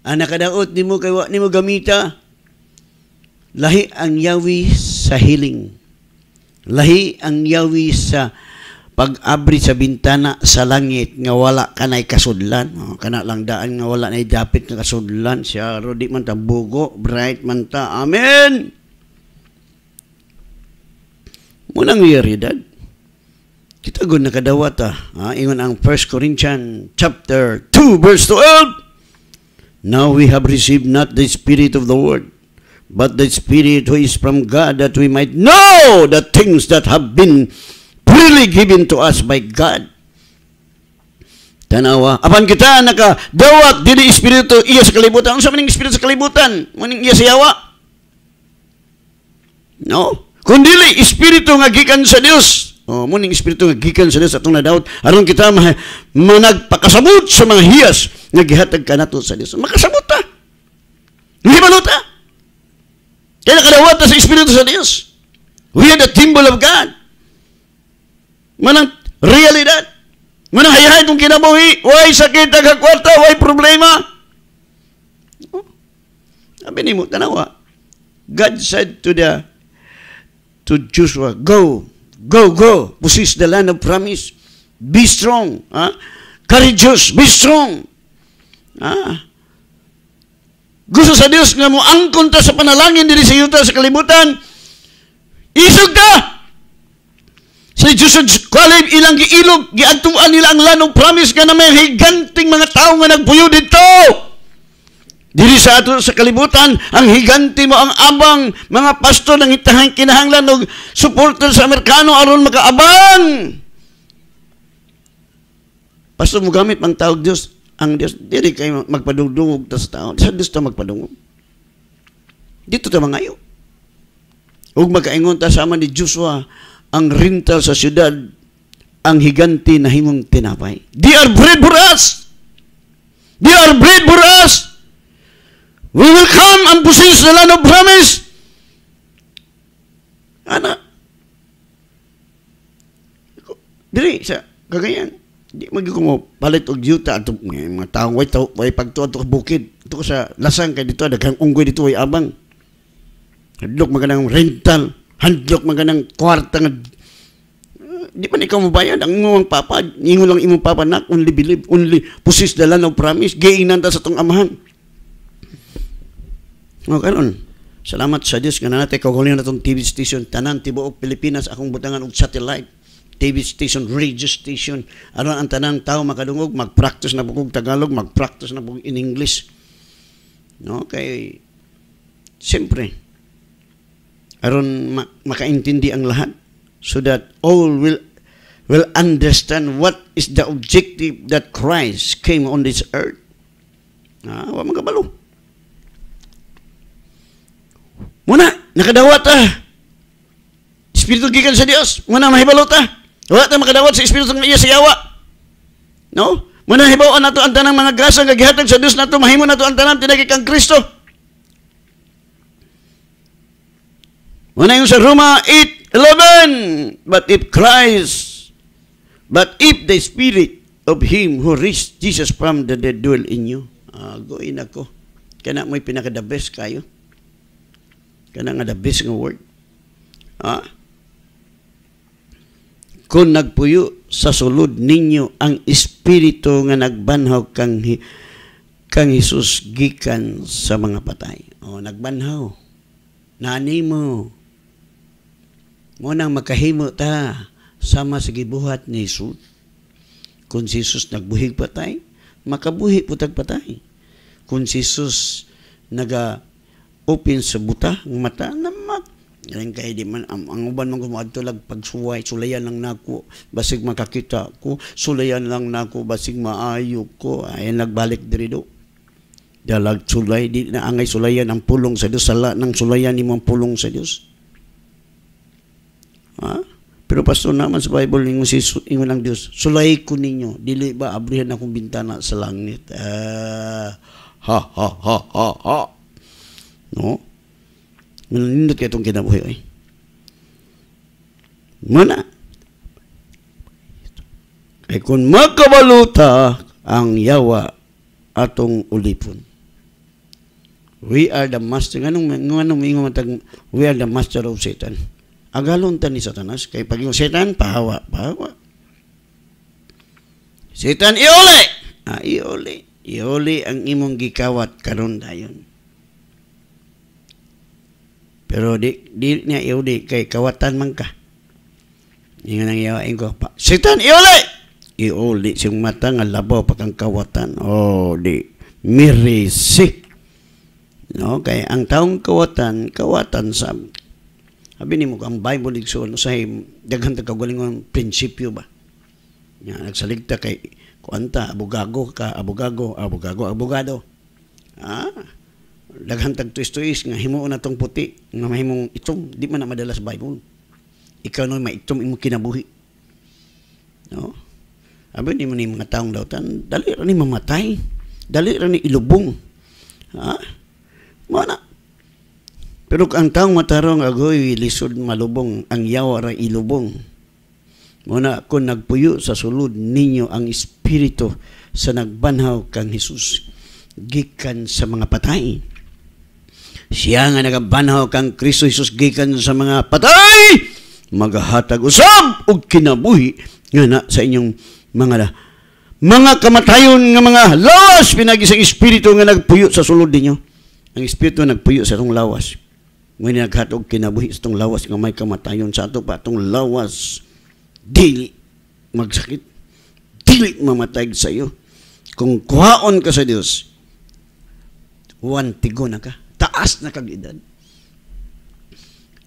Ana ah, kadaot nimo kay wa nimo gamita. Lahi ang yawi sa healing. Lahi ang yawi sa pag-abri sa bintana sa langit nga wala kanay kasudlan oh, kana lang daan nga wala nay dapit nga kasudlan siya rodi man ta bugo bright man ta amen munang realidad kita gud nakadawat ah ha? ingon ang 1 Corinthians chapter 2 verse 12 now we have received not the spirit of the world but the spirit who is from God that we might know the things that have been freely given to us by God. Tanawa. Apan kita naka dawat dili espiritu iya sa kalibutan. Unsa maning espiritu sa kalibutan? Maning iya sa yawa? No. Kun dili espiritu nga gikan sa Dios. Oh, muning espiritu nga gikan sa Dios atong nadawat aron kita ma managpakasabot sa mga hiyas nga gihatag kanato sa Dios. Makasabot ta. Himalo ta. Kaya nakadawat ta sa espiritu sa Dios. We are the temple of God. Manang realidad. Manang hayahay kong kinabuhi. Why sakit ang kwarta. Way problema. Oh. Sabi ni mo, tanawa. God said to the to Joshua, Go, go, go. Possess the land of promise. Be strong. Huh? Courageous. Be strong. Ha? Huh? Gusto sa Dios nga mo angkon ta sa panalangin diri sa yuta sa kalibutan. Isog ka! ni Jesus Kalib ilang giilog giadtuan nila ang lanong promise nga na may higanting mga tao nga nagpuyo dito diri sa ato sa kalibutan ang higanti mo ang abang mga pastor nang itahan kinahanglan og supporter sa Amerikano aron makaabang Pastor mo gamit mang tawag Dios ang Dios diri kay magpadungdungog ta sa tao sa Dios ta magpadungog dito ta mangayo ug magkaingon ta sama ni Joshua ang rental sa syudad ang higanti na himong tinapay. They are bread for us. They are bread for us. We will come and possess the land of promise. Ana. Diri sa kagayan. Di magi palit og yuta ato mga taong way tawo way pagtuo ato bukid. Ato sa lasang kay dito daghang unggoy dito ay abang. Hadlok maganang rental handlok maganang kwarta nga di man ikaw mo bayad ang imong papa ingon lang imong papa nak only believe only pusis dala no promise giingnan ta sa tong amahan o karon salamat sa Dios nga nanatay kaugalingon natong TV station tanan tibuok Pilipinas akong butangan og satellite TV station, radio station, aron ang tanang tao makadungog, mag-practice na bukog Tagalog, mag-practice na bukog in English. No, kay siyempre, aron makaintindi ang lahat so that all will will understand what is the objective that Christ came on this earth. Ah, wa magkabalo. Muna, nakadawat ah. Espiritu gikan sa Dios. Muna mahibalo ta. Wa ta makadawat sa espiritu nga iya sa yawa. No? Muna hibaw nato ang tanang mga grasa nga gihatag sa Dios nato mahimo nato ang tanan tinagik kang Kristo. Muna yung sa Roma 8.11 But if Christ, but if the Spirit of Him who raised Jesus from the dead dwell in you, uh, in ako. Kana mo'y pinaka-the best kayo. Kana nga the best ng word. Ah. Kung nagpuyo sa sulod ninyo ang espiritu nga nagbanhaw kang kang Hesus gikan sa mga patay. Oh, nagbanhaw. Nani mo. Ngunang makahimo ta sama sa gibuhat ni Jesus. Kung si Jesus nagbuhig patay, makabuhi putag patay. Kung si Jesus naga open sa buta ng mata namak. mat Ren kay di man ang, ang uban mong gumadto lag pagsuway sulayan lang nako basig makakita ko sulayan lang nako basig maayo ko ay nagbalik diri do dalag sulay di na angay sulayan ang pulong sa Dios sala ng sulayan imong pulong sa Dios Ha? Pero pastor naman sa Bible ningon si ingon ang Dios, sulay ko ninyo, dili ba abrihan akong bintana sa langit. Uh, ha ha ha ha ha. No? Nanindot kay itong kinabuhi Eh. Mana kay kun magkabaluta ang yawa atong ulipon. We are the master. Anong, anong, anong, we are the master of Satan agalon agaluntan ni Satanas kay pag yung setan pahawa pahawa setan iole ah, iole iole ang imong gikawat karon dayon pero di, di niya iole kay kawatan man ka yung nangyawain ko pa setan iole iuli sing mata nga labaw pa kang kawatan oh di mirisik no kay ang taong kawatan kawatan sa Abi mo, ang Bible igsoon ano, sa him, daghan ta ang prinsipyo ba. Nya nagsaligta kay kuanta abugago ka abugago abugago abogado. Ah, daghan tag tuis-tuis nga himuon na tong puti nga mahimong itom di man na madalas Bible. Ikaw no maitom imong kinabuhi. No? Abi mo ni mga taong dawtan dali ra ni mamatay. Dali ra ni ilubong. Ha? Ah, mo na pero ang taong matarong agoy lisod malubong, ang yawa ra ilubong. Muna ako nagpuyo sa sulod ninyo ang espiritu sa nagbanhaw kang Hesus gikan sa mga patay. Siya nga nagabanhaw kang Kristo Hesus gikan sa mga patay. Magahatag usab og kinabuhi nga na sa inyong mga mga kamatayon nga mga lawas pinagi sa espiritu nga nagpuyo sa sulod ninyo. Ang espiritu nagpuyo sa itong lawas nga naghatog kinabuhi itong lawas nga may kamatayon sa ato pa. Itong lawas, dili magsakit. Dili mamatay sa iyo. Kung kuhaon ka sa Dios, tigo na ka. Taas na kag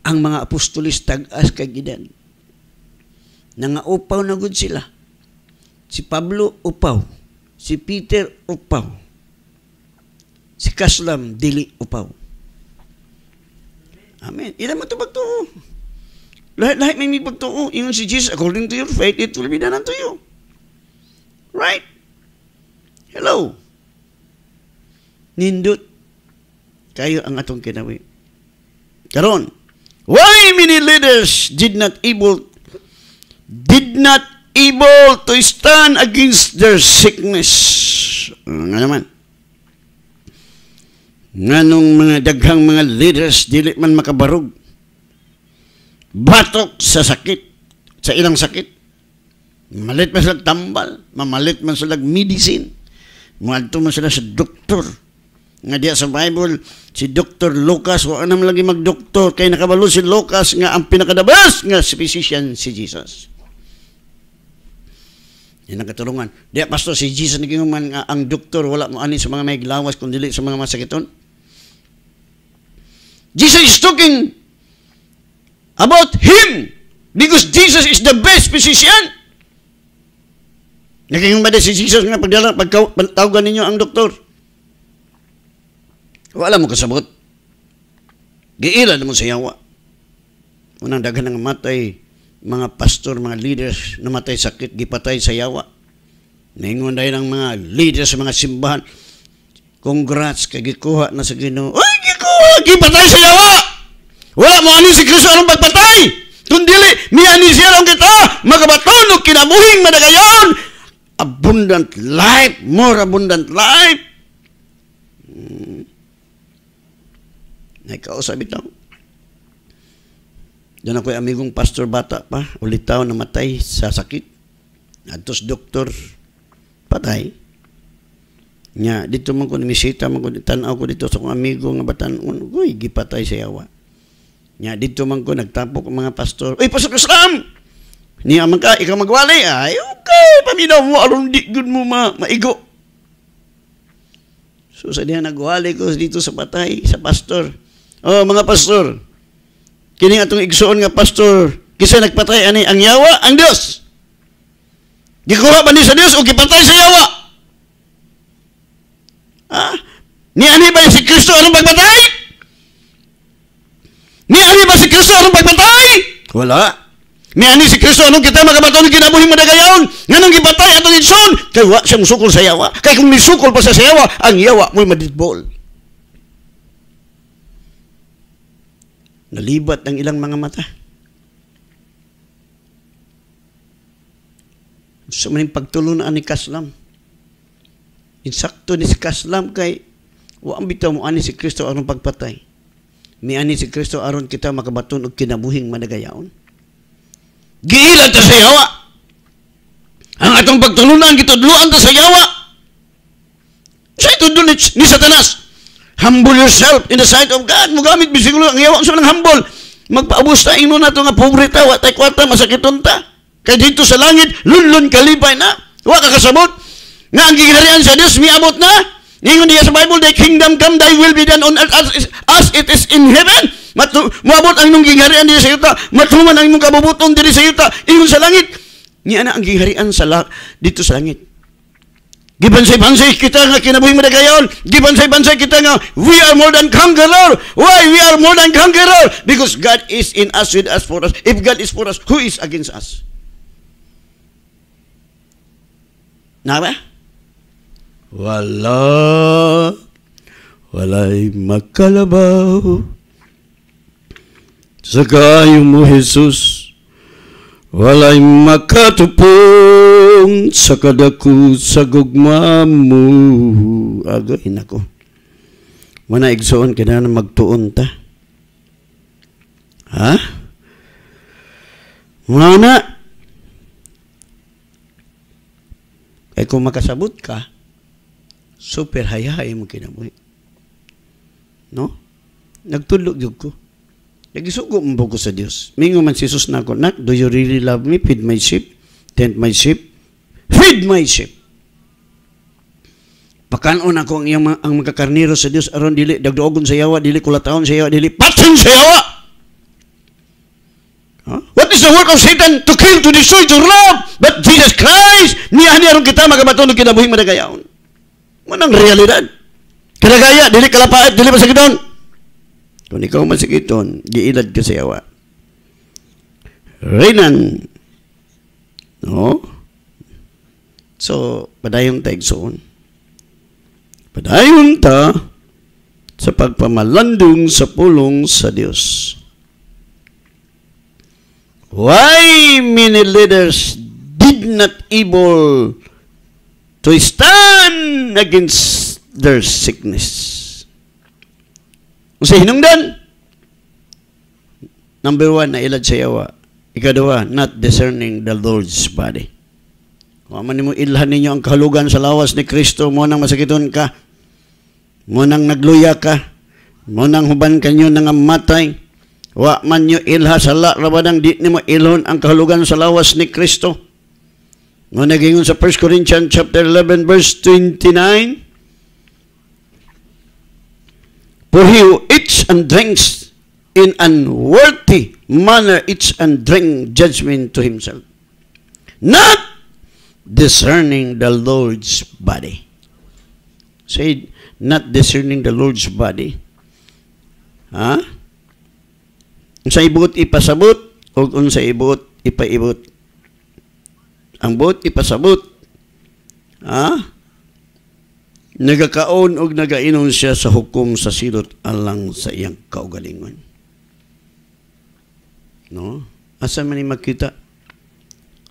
Ang mga apostolis tagas kag edad. Nangaupaw na gud sila. Si Pablo upaw, si Peter upaw. Si Kaslam dili upaw Amen. Ilan mo ito pagtuo? Lahat-lahat may pagtuo. Ingon si Jesus, according to your faith, it will be done unto you. Right? Hello? Nindot. Kayo ang atong kinawi. Karon, why many leaders did not able did not able to stand against their sickness? Ano naman? nganong mga daghang mga leaders dili man makabarog batok sa sakit sa ilang sakit malit man sila tambal mamalit man sila medicine muadto man sila sa doktor nga diya sa Bible si Dr. Lucas wa anam lagi magdoktor kay nakabalo si Lucas nga ang pinakadabas nga physician si Jesus yan ang katulungan. Di, pastor, si Jesus man nga ang doktor, wala mo ani sa mga may lawas, kundi sa mga masakiton. Jesus is talking about Him because Jesus is the best physician. Naging ba si Jesus nga pagdala, pagtawagan ninyo ang doktor? Wala mo kasabot. Giila naman sa yawa. Unang daghan ng matay, mga pastor, mga leaders, namatay sakit, gipatay sa yawa. Naingon dahil ng mga leaders sa mga simbahan, congrats, kagikuha na sa ginoo. Ay, ako, gipatay sa yawa. Wala mo ani si Kristo anong pagpatay. Tundili, ni ani siya lang kita, magabaton o kinamuhing managayon. Abundant life, more abundant life. Hmm. Nagkausap ito. Doon ako'y amigong pastor bata pa, ulitaw namatay sa sakit. Atos doktor, patay. Nya, dito man ko misita man ko tanaw ko dito sa kong amigo nga batan-on, uy, gipatay sa yawa. Nya, dito man ko nagtapok mga pastor, uy, pasok Islam! Niya man ka, ikaw magwali. Ay, okay, paminaw mo, aron di good mo ma, maigo. So, sa diyan nagwali ko dito sa patay, sa pastor. Oh, mga pastor, kini atong igsuon nga pastor, kisa nagpatay ani ang yawa, ang Dios. Gikuha ba ni sa Dios o gipatay sa yawa? Ha? Ni ani ba si Kristo anong pagpatay? Ni ani ba si Kristo anong pagpatay? Wala. Ni ani si Kristo anong kita makabaton kinabuhi mo dagayon nganong gipatay ato ni insun kay wa siyang sukol sa yawa kay kung nisukol pa sa yawa ang yawa mo'y madidbol. Nalibat ang ilang mga mata. Sa maning pagtulunan ni Kaslam. Insakto ni si kaslam kay wa ang bitaw mo ani si Kristo aron pagpatay. Ni ani si Kristo aron kita makabaton og kinabuhing managayaon. Giila ta sa yawa. Ang atong pagtulunan gitudloan ta sa yawa. Sa itudlo ni, ni Satanas. Humble yourself in the sight of God. Mugamit bisigulo ang yawa sa nang humble. Magpaabos ta ingno nato nga pobre ta wa tay kwarta masakiton ta. Kay dito sa langit lulun kalipay na. Wa ka kasabot. Nga ang gigarian sa Dios miabot na. ingon diya sa Bible, the kingdom come, Thy will be done on earth as, as it is in heaven. Matu maabot ang nung gigarian diya sa yuta. Matuman ang nung kabubuton diri sa yuta. Ingon sa langit. Niya na ang gigarian sa la dito sa langit. Giban sa bansay kita nga kinabuhi mo Giban sa bansay kita nga we are more than conqueror. Why we are more than conqueror? Because God is in us, with us, for us. If God is for us, who is against us? Na ba? Wala, walay magkalabaw. Sa kayo mo, Jesus, walay makatupong sa kadaku sa gugma mo. Agay ako mana Manaigsoon ka na magtuon ta. Ha? Mana? Eh kung makasabot ka, super hayahay mo kinabuhi. Eh. No? Nagtulog jud ko. Nagisugo mo ko sa Dios. Mingo man si Jesus nako, "Nak, do you really love me? Feed my sheep, tend my sheep, feed my sheep." Pakanon ako ang iyang ang magkakarnero sa Dios aron dili dagduogon sa yawa, dili kulataon sa yawa, dili patson sa yawa. Huh? What is the work of Satan? To kill, to destroy, to rob. But Jesus Christ, niya ni aron kita magabaton og kinabuhi madagayaon. Manang realidad. Kinagaya, dili kalapaat, dili masakiton. Kung ikaw masakiton, giilad ka sa yawa. Rinan. No? So, padayon ta igsoon. Padayon ta sa pagpamalandong sa pulong sa Dios. Why many leaders did not able to stand against their sickness. Kasi hinungdan, number one, nailad sa yawa. Ikadawa, not discerning the Lord's body. Kung aman mo ilhan ninyo ang kahalugan sa lawas ni Kristo, mo nang masakiton ka, mo nang nagluya ka, mo nang huban kanyo nang matay, wa man nyo ilha sa la, rabadang di nimo ilhon ang kahalugan sa lawas ni Kristo. Nga nagingon sa 1 Corinthians chapter 11 verse 29, For he who eats and drinks in unworthy manner eats and drinks judgment to himself, not discerning the Lord's body. Say, not discerning the Lord's body. Ha? Unsa ibuot ipasabot o unsa ibuot ipaibot. Ang boat ipasabot. Ha? Nagakaon og nagainon siya sa hukom sa silot alang sa iyang kaugalingon. No? Asa man ni makita?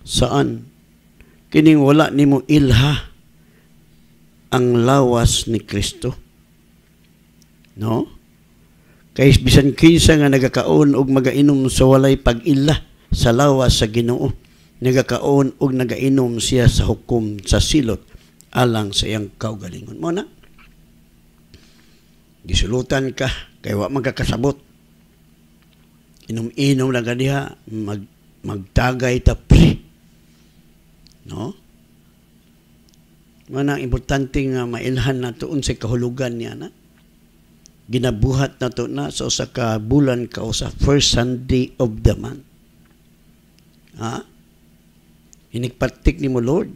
Saan? Kining wala nimo ilha ang lawas ni Kristo. No? Kay bisan kinsa nga nagakaon og magainom sa walay pag-ila sa lawas sa Ginoo nagakaon og nagainom siya sa hukom sa silot alang sa iyang kaugalingon mo na gisulutan ka kay wa magkakasabot inom-inom lang kaniya mag magtagay ta pre no Manang importante nga mailhan na to unsay kahulugan niya na ginabuhat na to na sa so, usa ka bulan ka usa first Sunday of the month ha Inigpartik ni mo, Lord,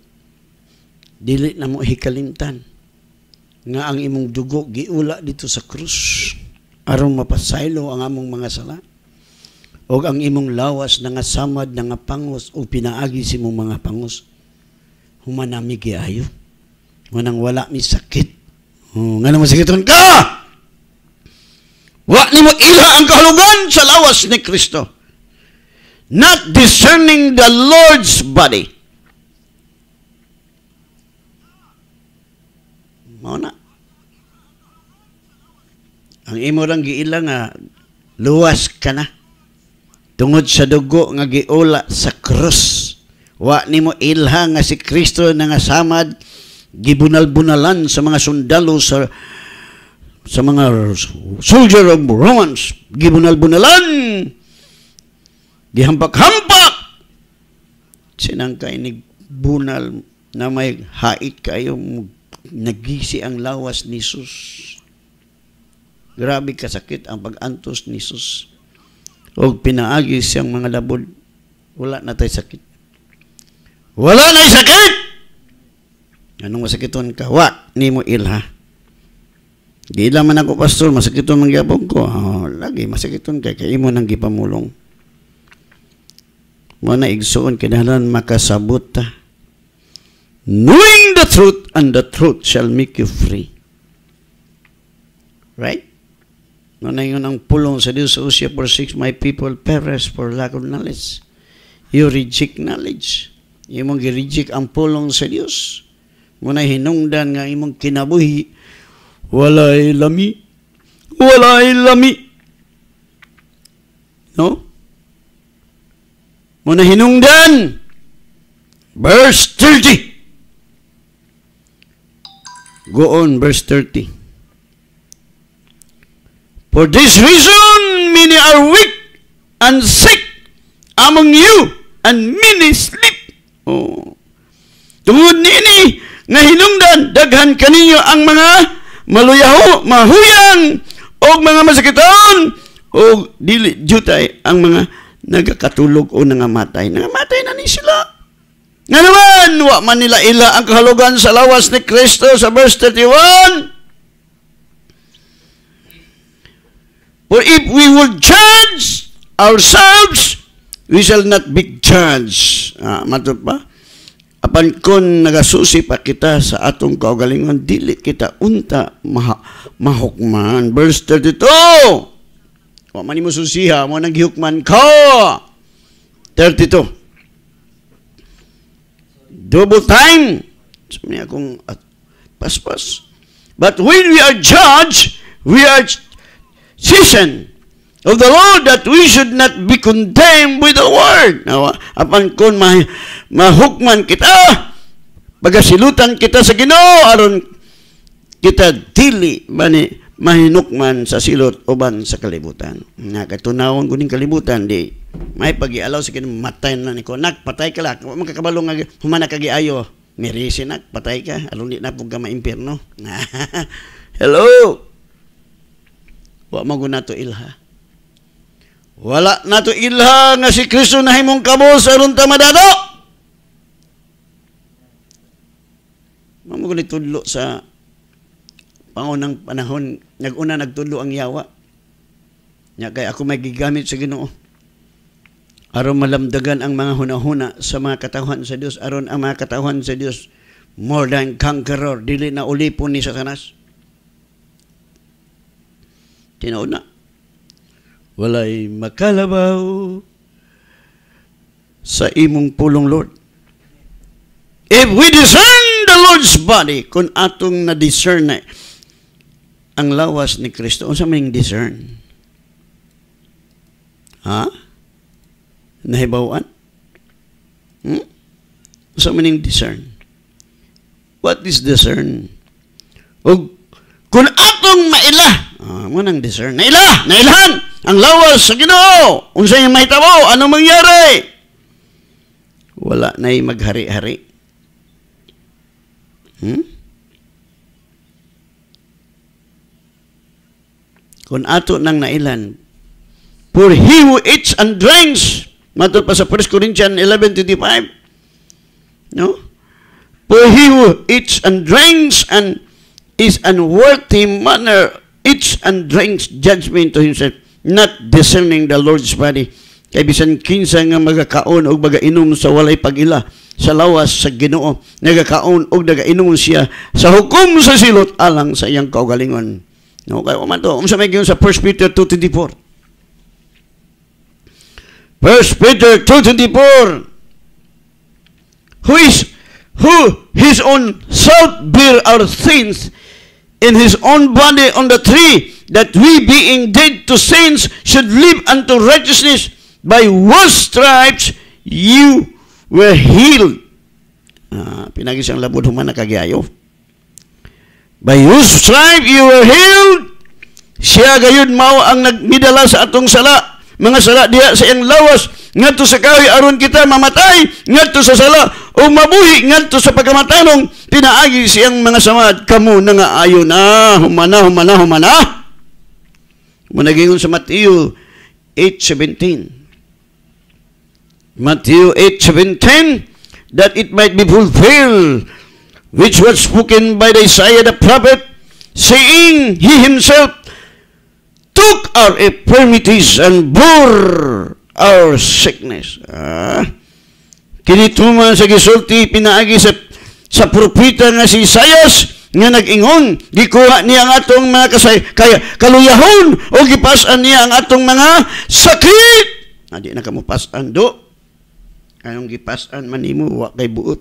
dili na mo hikalimtan nga ang imong dugo giula dito sa krus aron mapasaylo ang among mga sala o ang imong lawas na nga samad na nga pangos o pinaagi si imong mga pangos humanami giayo manang wala mi sakit oh, nga naman sakiton ka wa ni mo ila ang kahulugan sa lawas ni Kristo not discerning the Lord's body. Mao Ang imo lang giila nga luwas ka na tungod sa dugo nga giula sa krus. Wa nimo ilha nga si Kristo na nga samad gibunal-bunalan sa mga sundalo sa sa mga soldier of Romans gibunal-bunalan Gihampak-hampak! Sinangkay ni bunal na may hait kayong nagisi ang lawas ni Jesus. Grabe kasakit ang pag-antos ni Jesus. O pinaagi siyang mga labod. Wala na tayo sakit. Wala na tayo sakit! Anong masakiton ka? Wa, ni mo ilha. Di man ako, pastor, masakiton man gyapon ko. Oh, lagi masakiton kay kay imo nang gipamulong mo na igsuon kinahanglan makasabot ta. Knowing the truth and the truth shall make you free. Right? No na yun ang pulong sa Dios Hosea 4:6, my people perish for lack of knowledge. You reject knowledge. Imong gi-reject ang pulong sa Dios. Mo na hinungdan nga imong kinabuhi walay lami. Walay lami. No? mo hinungdan verse 30 go on verse 30 for this reason many are weak and sick among you and many sleep oh. tungod nini nga hinungdan daghan kaninyo ang mga maluyaho mahuyang og mga masakiton og dili jutay ang mga nagakatulog o nangamatay. Nangamatay na ni sila. Nga naman, wa man nila ila ang kahulugan sa lawas ni Kristo sa verse 31. For if we will judge ourselves, we shall not be judged. Ah, matod pa? Apan kon nagasusi pa kita sa atong kaugalingon, dili kita unta mahukman. Verse 32. Kung man mo susiha, mo nang gihukman ko. 32. Double time. Sabi niya akong at paspas. But when we are judged, we are seasoned of the Lord that we should not be condemned with the word. Now, apan kon ma mahukman kita, pagasilutan kita sa Ginoo aron kita dili ba mahinukman sa silot uban sa kalibutan. Nakatunawon ko ning kalibutan, di may pagialaw sa kinang matay na niko. Nagpatay ka lang, makakabalo nga humana ka giayo. Mirisi nak, patay ka, aron di na pug ka maimpirno. [LAUGHS] Hello! Wa mo to ilha. Wala na to ilha nga si Kristo na himong kabos aron ta madado. Mamugunitudlo sa paunang panahon, naguna nagtulo ang yawa. Nya kay ako may gigamit sa Ginoo. Aron malamdagan ang mga hunahuna sa mga katawhan sa Dios, aron ang mga katawhan sa Dios more than conqueror, dili na ulipon ni Satanas. Tinauna, walay makalabaw sa imong pulong Lord. If we discern the Lord's body, kung atong na-discern na, ang lawas ni Kristo, unsa man discern? Ha? Nahibawan? Hmm? Unsa man discern? What is discern? Og kun atong maila, ah, mo nang discern. Naila, nailahan ang lawas sa Ginoo. Unsa may mahitabo? Ano mangyari? Wala na'y maghari-hari. Hmm? Kung ato nang nailan, For he who eats and drinks, matod pa sa 1 Corinthians 11.25, no? For he who eats and drinks and is unworthy manner, eats and drinks judgment to himself, not discerning the Lord's body. Kay bisan kinsa nga magakaon og magainom sa walay pagila sa lawas sa Ginoo, nagakaon og nagainom siya sa hukom sa silot alang sa iyang kaugalingon. No, kay man to. Unsa may sa 1 Peter 2:24? 1 Peter 2:24 Who is who his own self bear our sins in his own body on the tree, that we being dead to sins should live unto righteousness. By whose stripes you were healed. Ah, pinagis ang labod human na kagayo. By whose stripe you were healed. Siya gayud mao ang nagmidala sa atong sala. Mga sala diha sa iyang lawas. Ngadto sa kahoy aron kita mamatay. Ngadto sa sala o mabuhi ngadto sa pagkamatanong pinaagi siyang mga samad kamo na nga ayo na humana humana humana. Managingon sa Mateo 8:17. Matthew 8:17 that it might be fulfilled which was spoken by the Isaiah the prophet, saying, He himself took our infirmities and bore our sickness. Ah. Kinituman sa gisulti pinaagi sa sa propeta nga si Isaias nga nag-ingon gikuha niya ang atong mga kasay kaya kaluyahon o gipasan niya ang atong mga sakit adi na kamupasan do Kayong gipasan man nimo wa kay buot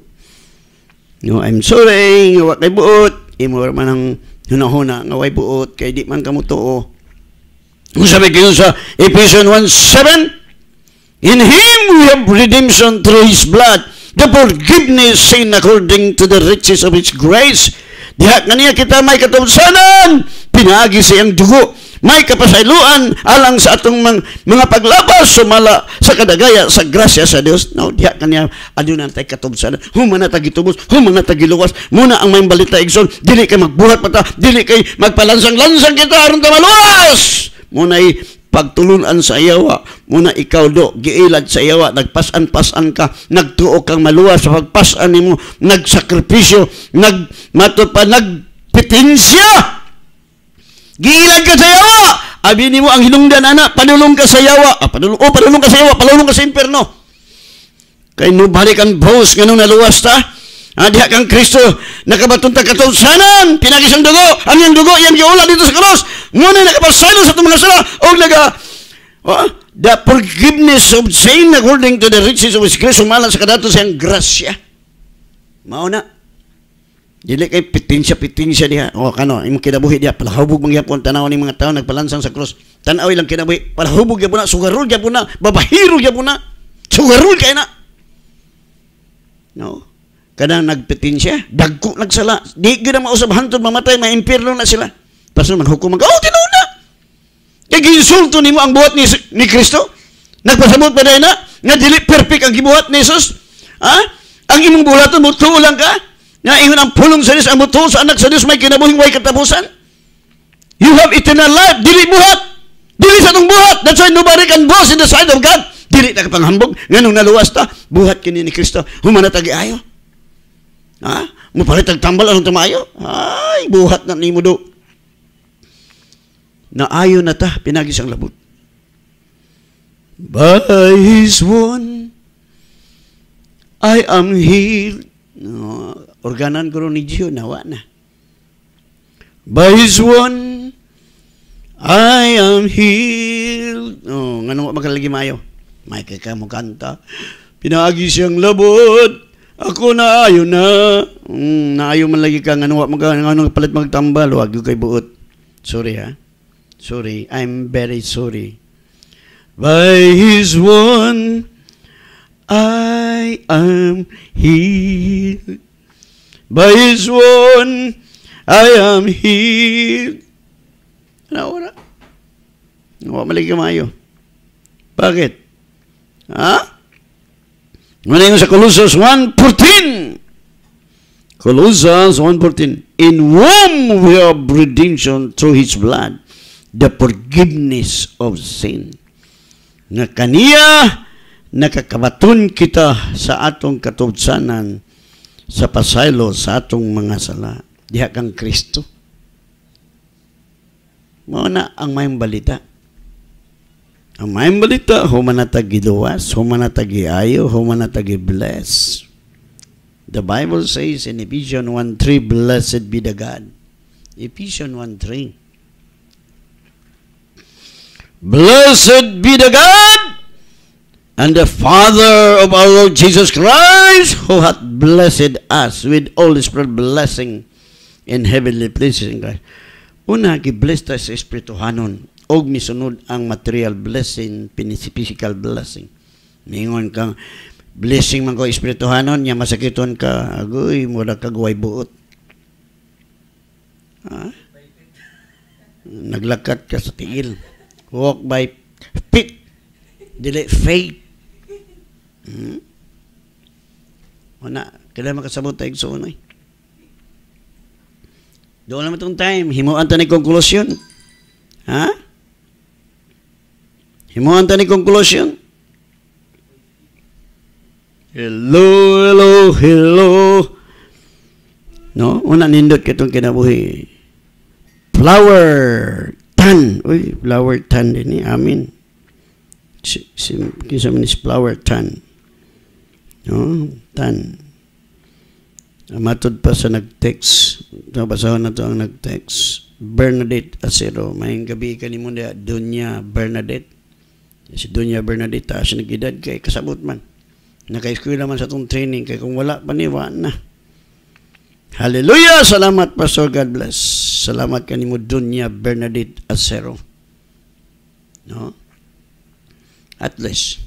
No, I'm sorry, nga kay buot. Imo man ang hunahuna nga way buot kay di man kamo tuo. Kung sabi kayo sa Ephesians 1:7, In Him we have redemption through His blood, the forgiveness sin according to the riches of His grace. Diha kaniya kita may katumsanan, pinagi siyang dugo may kapasayloan alang sa atong mga, mga paglabas sumala sa kadagaya sa grasya sa Dios no diha kaniya aduna tay katubsan human na tagitubos human na tagiluwas muna ang may balita igsoon dili kay magbuhat pata dili kay magpalansang-lansang kita aron ta maluwas muna muna'y pagtulunan sa iyawa muna ikaw do giilad sa iyawa nagpasan-pasan ka nagtuo kang maluwas sa pagpasan nimo nagsakripisyo nag matupad nagpitensya Giilag ka sa yawa! Abi ni mo ang hinungdan, anak, padulong ka sa yawa. Ah, padulong, oh, padulong ka sa yawa, padulong ka sa imperno. Kay nubalik ang bones, nga nung naluwas ta. Ah, diha kang Kristo, nakabatong ta katulsanan, pinagisang dugo, ang yung dugo, yang giula dito sa karos. Ngunit nakapasalo sa tumong mga sala, o naga, oh, the forgiveness of sin according to the riches of His grace, umala sa kadato siyang grasya. Mauna. Dili kay pitensya-pitensya diha. O kano, imong kinabuhi diha palahubog man gyapon tanaw ni mga tao nagpalansang sa cross. Tanaw ilang kinabuhi, hubog gyapon na, sugarol gyapon na, babahiro gyapon na. sugarul kay na. No. Kanang nagpitensya, dagko nagsala. Di gyud na mausab hantod mamatay, maimpirno na sila. Paso man hukom mag, oh tinuna. Kay ginsulto nimo ang buhat ni ni Kristo. Nagpasabot pa na nga dili perfect ang gibuhat ni Jesus. Ha? Ah? Ang imong bulaton mo tulang ka. Nga ingon ang pulong sa Dios ang buto sa anak sa Dios may kinabuhing way katapusan. You have eternal life. Dili buhat. Dili sa tong buhat. That's why nobody can boast in the sight of God. Dili na kapanghambog. Nganong naluwas ta, buhat kini ni Kristo. Humanatagi ayo. Ha? Mupalit ang tambal anong tumayo. Ay, buhat na ni mo do. Naayo na ta, pinagis ang labot. By His wound, I am healed. No. Organan ko ni Diyo, nawa na. By His one, I am healed. Oh, nga nung makalagi mayo. May kamo kanta. Pinaagi siyang labot. Ako na ayo na. Mm, ayo man lagi ka. Nga nung mag, palit magtambal. wag yung kay buot. Sorry ha. Sorry. I'm very sorry. By His one, I am healed. By His wound I am healed. Ano, wala. Wala malig kamayo. Bakit? Ha? Manayin sa Colossians 1.14. Colossians 1.14 In whom we have redemption through His blood, the forgiveness of sin. Nga kaniya nakakabaton kita sa atong katubsanan sa pasaylo sa atong mga sala diha kang Kristo mao na ang may balita ang may balita human na tagiduwas human na tagiayo human na tagibless the bible says in Ephesians 1:3 blessed be the God Ephesians 1:3 Blessed be the God and the Father of our Lord Jesus Christ, who hath blessed us with all spiritual blessing in heavenly places in Christ. Una, gibless tayo sa espirituhanon og misunod ang material blessing, physical blessing. Mingon kang blessing man ko espirituhanon, niya masakiton ka, agoy, mura ka guway buot. Ha? Naglakat ka sa tiil. Walk by feet. Dili faith. Hmm? Wala. Kailangan makasabot tayo sa unay. Eh? Doon naman itong time. Himuan tayo ng konklusyon. Ha? Himuan tayo ng konklusyon. Hello, hello, hello. No? Una nindot ka itong kinabuhi. Flower tan. Uy, flower tan din eh. Amin. Si, si, kinsa flower tan. No? Tan. Matod pa sa nag-text. Nabasahan basahon na to ang nag-text. Bernadette Acero. Mayang gabi ka ni mo na Dunya Bernadette. Si Dunya Bernadette, taas ah, na gidad kay kasabot man. Naka-eskwila man sa itong training. Kaya kung wala pa ni, na. Hallelujah! Salamat, Pastor. God bless. Salamat ka ni mo, Dunya Bernadette Acero. No? At least,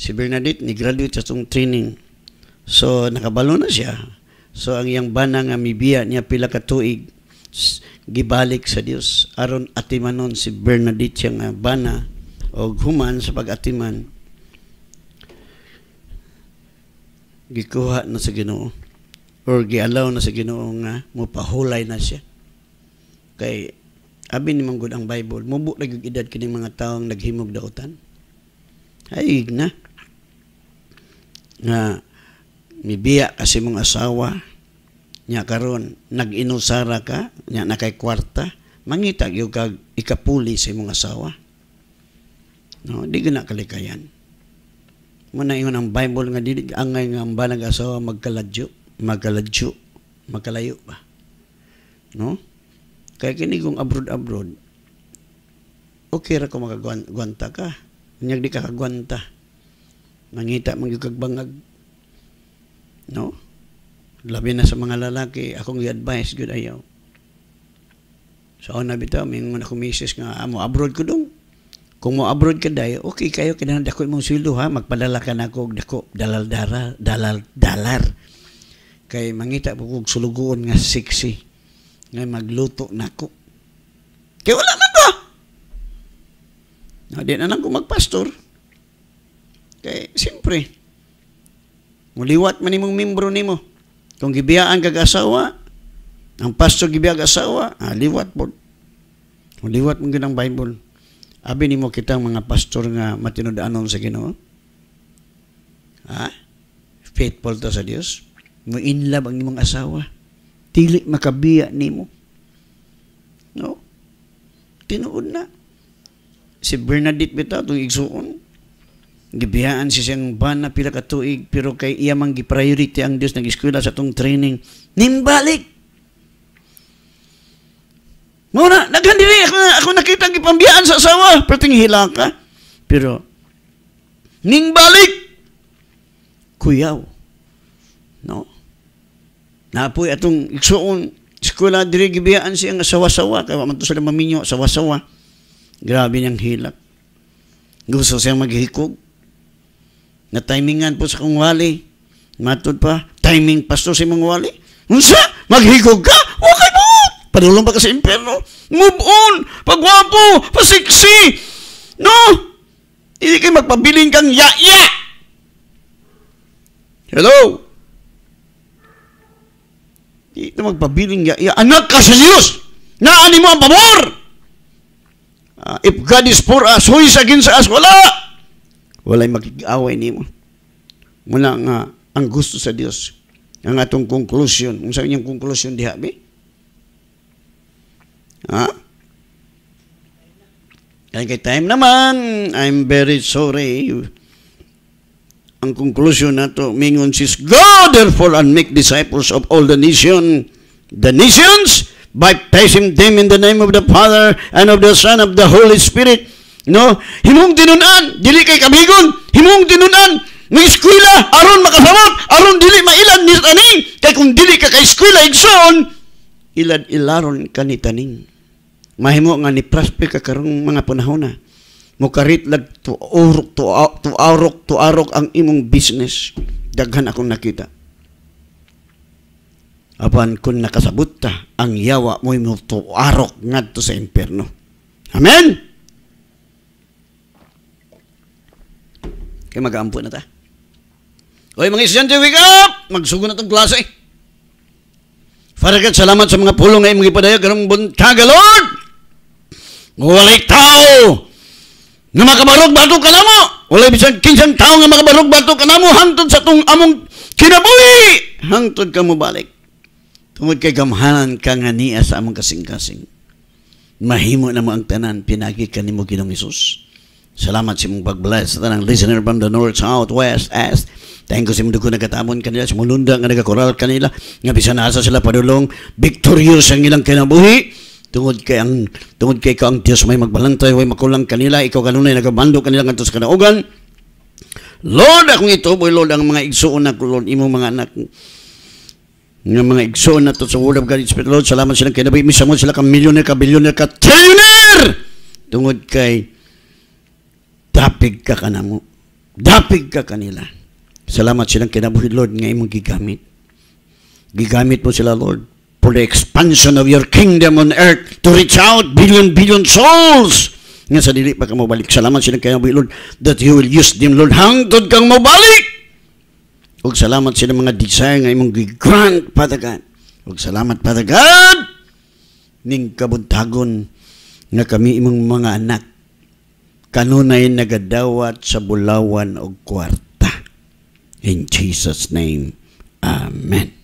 si Bernadette ni graduate sa training. So nakabalo na siya. So ang iyang bana nga ah, mibiya niya pila ka tuig gibalik sa Dios aron atimanon si Bernadette siya nga ah, bana og human sa pagatiman gikuha na sa Ginoo or gialaw na sa Ginoo nga mopahulay na siya kay abi ni manggod ang Bible mubo na gyud edad kining mga taong naghimog daotan haig na nga mibiya kasi mong asawa nya karon naginusara ka nya nakay kwarta mangita gyud kag ikapuli sa imong asawa no di gina kalikayan mo na ingon ang Bible nga dili angay nga ang banag asawa magkaladyo magkaladyo magkalayo ba no kay kini kung abroad abroad okay ra ko makagwanta ka nya di ka kagwanta Nangita magkagbangag. No? Labi na sa mga lalaki, akong i-advise gud ayaw. So, na bitaw, may mga kumisis nga, amo, abroad ko dong. Kung mo abroad ka dayo, okay kayo, kinahanglan dako imong sweldo ha, magpadala ka na ko, dako, dalal dara dalal dalar. Kay mangita po kog sulugoon nga sexy. Nga magluto nako Kay wala man ba? No, na lang ko magpastor. Kay, eh, siyempre, muliwat man imong membro nimo. Kung gibiyaan kag asawa, ang pastor gibiyaan kag asawa, ah, liwat po. Muliwat mo ginang Bible. Abi nimo kita mga pastor nga matinud-anon sa Ginoo. Ha? Faithful to sa Dios. Mo in love ang imong asawa. Tili makabiya nimo. No? Tinuod na. Si Bernadette bitaw itong igsuon gibiyaan si siyang ban na pila ka tuig pero kay iya man gi-priority ang Dios nag-eskwela sa tong training nimbalik mo na diri ako, ako nakita ang gipambiyaan sa asawa, perting hila ka. Pero ning balik kuyaw. No. Napoy atong igsuon eskwela diri gibiyaan siyang asawa-sawa kay wa man to sila maminyo asawa-sawa. Grabe niyang hilak. Gusto siyang maghikog na timingan po sa kong wali. Matod pa, timing pasto si imong wali. Unsa? Maghigog ka? Wakay mo! Padulong pa ka sa impyerno. Move on! Pagwapo! Pasiksi! No! Hindi kayo magpabiling kang ya-ya! Hello? Hindi ka magpabiling ya-ya. Anak ka sa Diyos! Naani mo ang pabor! Uh, if God is for us, who is against us? Wala! Wala! walay makig-away mo. Muna nga ang gusto sa Dios ang atong conclusion. Unsa inyong conclusion diha bi? Ha? Kay kay time naman, I'm very sorry. Ang conclusion nato mingon says, Go therefore and make disciples of all the nations, the nations by placing them in the name of the Father and of the Son of the Holy Spirit No, himong tinunan, dili kay kabigon, himong tinunan ng eskwela aron makasamot, aron dili mailan ni taning. Kay kung dili ka kay eskwela igsoon, ilan ilaron ka ni taning. Mahimo nga ni prosper ka karong mga panahona. Mukarit lag tuorok, tuarok, tuarok ang imong business. Daghan akong nakita. Apan kung nakasabot ta, ang yawa mo'y mo tuarok ngadto sa impyerno. Amen? Kaya mag-aampo na ta. Oy, mga estudyante, wake up! Magsugo na tong klase. Faragat, salamat sa mga pulong ay mga ipadayag. Ganong buntaga, Lord! Walay tao nga makabarog bato ka na mo. Walay bisang kinsang tao nga makabarog bato ka na mo hangtod sa tong among kinabuhi. Hangtod ka mo balik. Tungod kay gamhanan ka nga niya sa among kasing-kasing mahimo na mo ang tanan pinagi kanimo Ginoong Hesus Salamat sa imong pag-bless. At ang listener from the north, south, west, east, Thank you sa mga ko nagatamon kanila, sa mulunda nga nagakoral kanila, nga bisan asa sila padulong, victorious ang ilang kinabuhi. Tungod kay ang tungod kay ko ang Dios may magbalantay, way makulang kanila, ikaw kanunay nagabando kanila ngadto sa kanaugan. Lord, akong ituboy Lord ang mga igsuon na kulon imong mga anak ng mga igsoon na to sa Word of God Spirit Lord salamat sila kinabi misa mo sila ka millionaire ka billionaire ka trillionaire tungod kay dapig ka kanamo. Dapig ka kanila. Salamat silang kinabuhi, Lord, nga imong gigamit. Gigamit mo sila, Lord, for the expansion of your kingdom on earth to reach out billion-billion souls nga sa dili pa ka mabalik. Salamat silang kinabuhi, Lord, that you will use them, Lord, hangtod kang mabalik. Ug salamat sa mga desire nga imong gi-grant, Father God. Ug salamat, Father God, ning kabuntagon nga kami imong mga anak kanunay nagadawat sa bulawan og kwarta. In Jesus' name, Amen.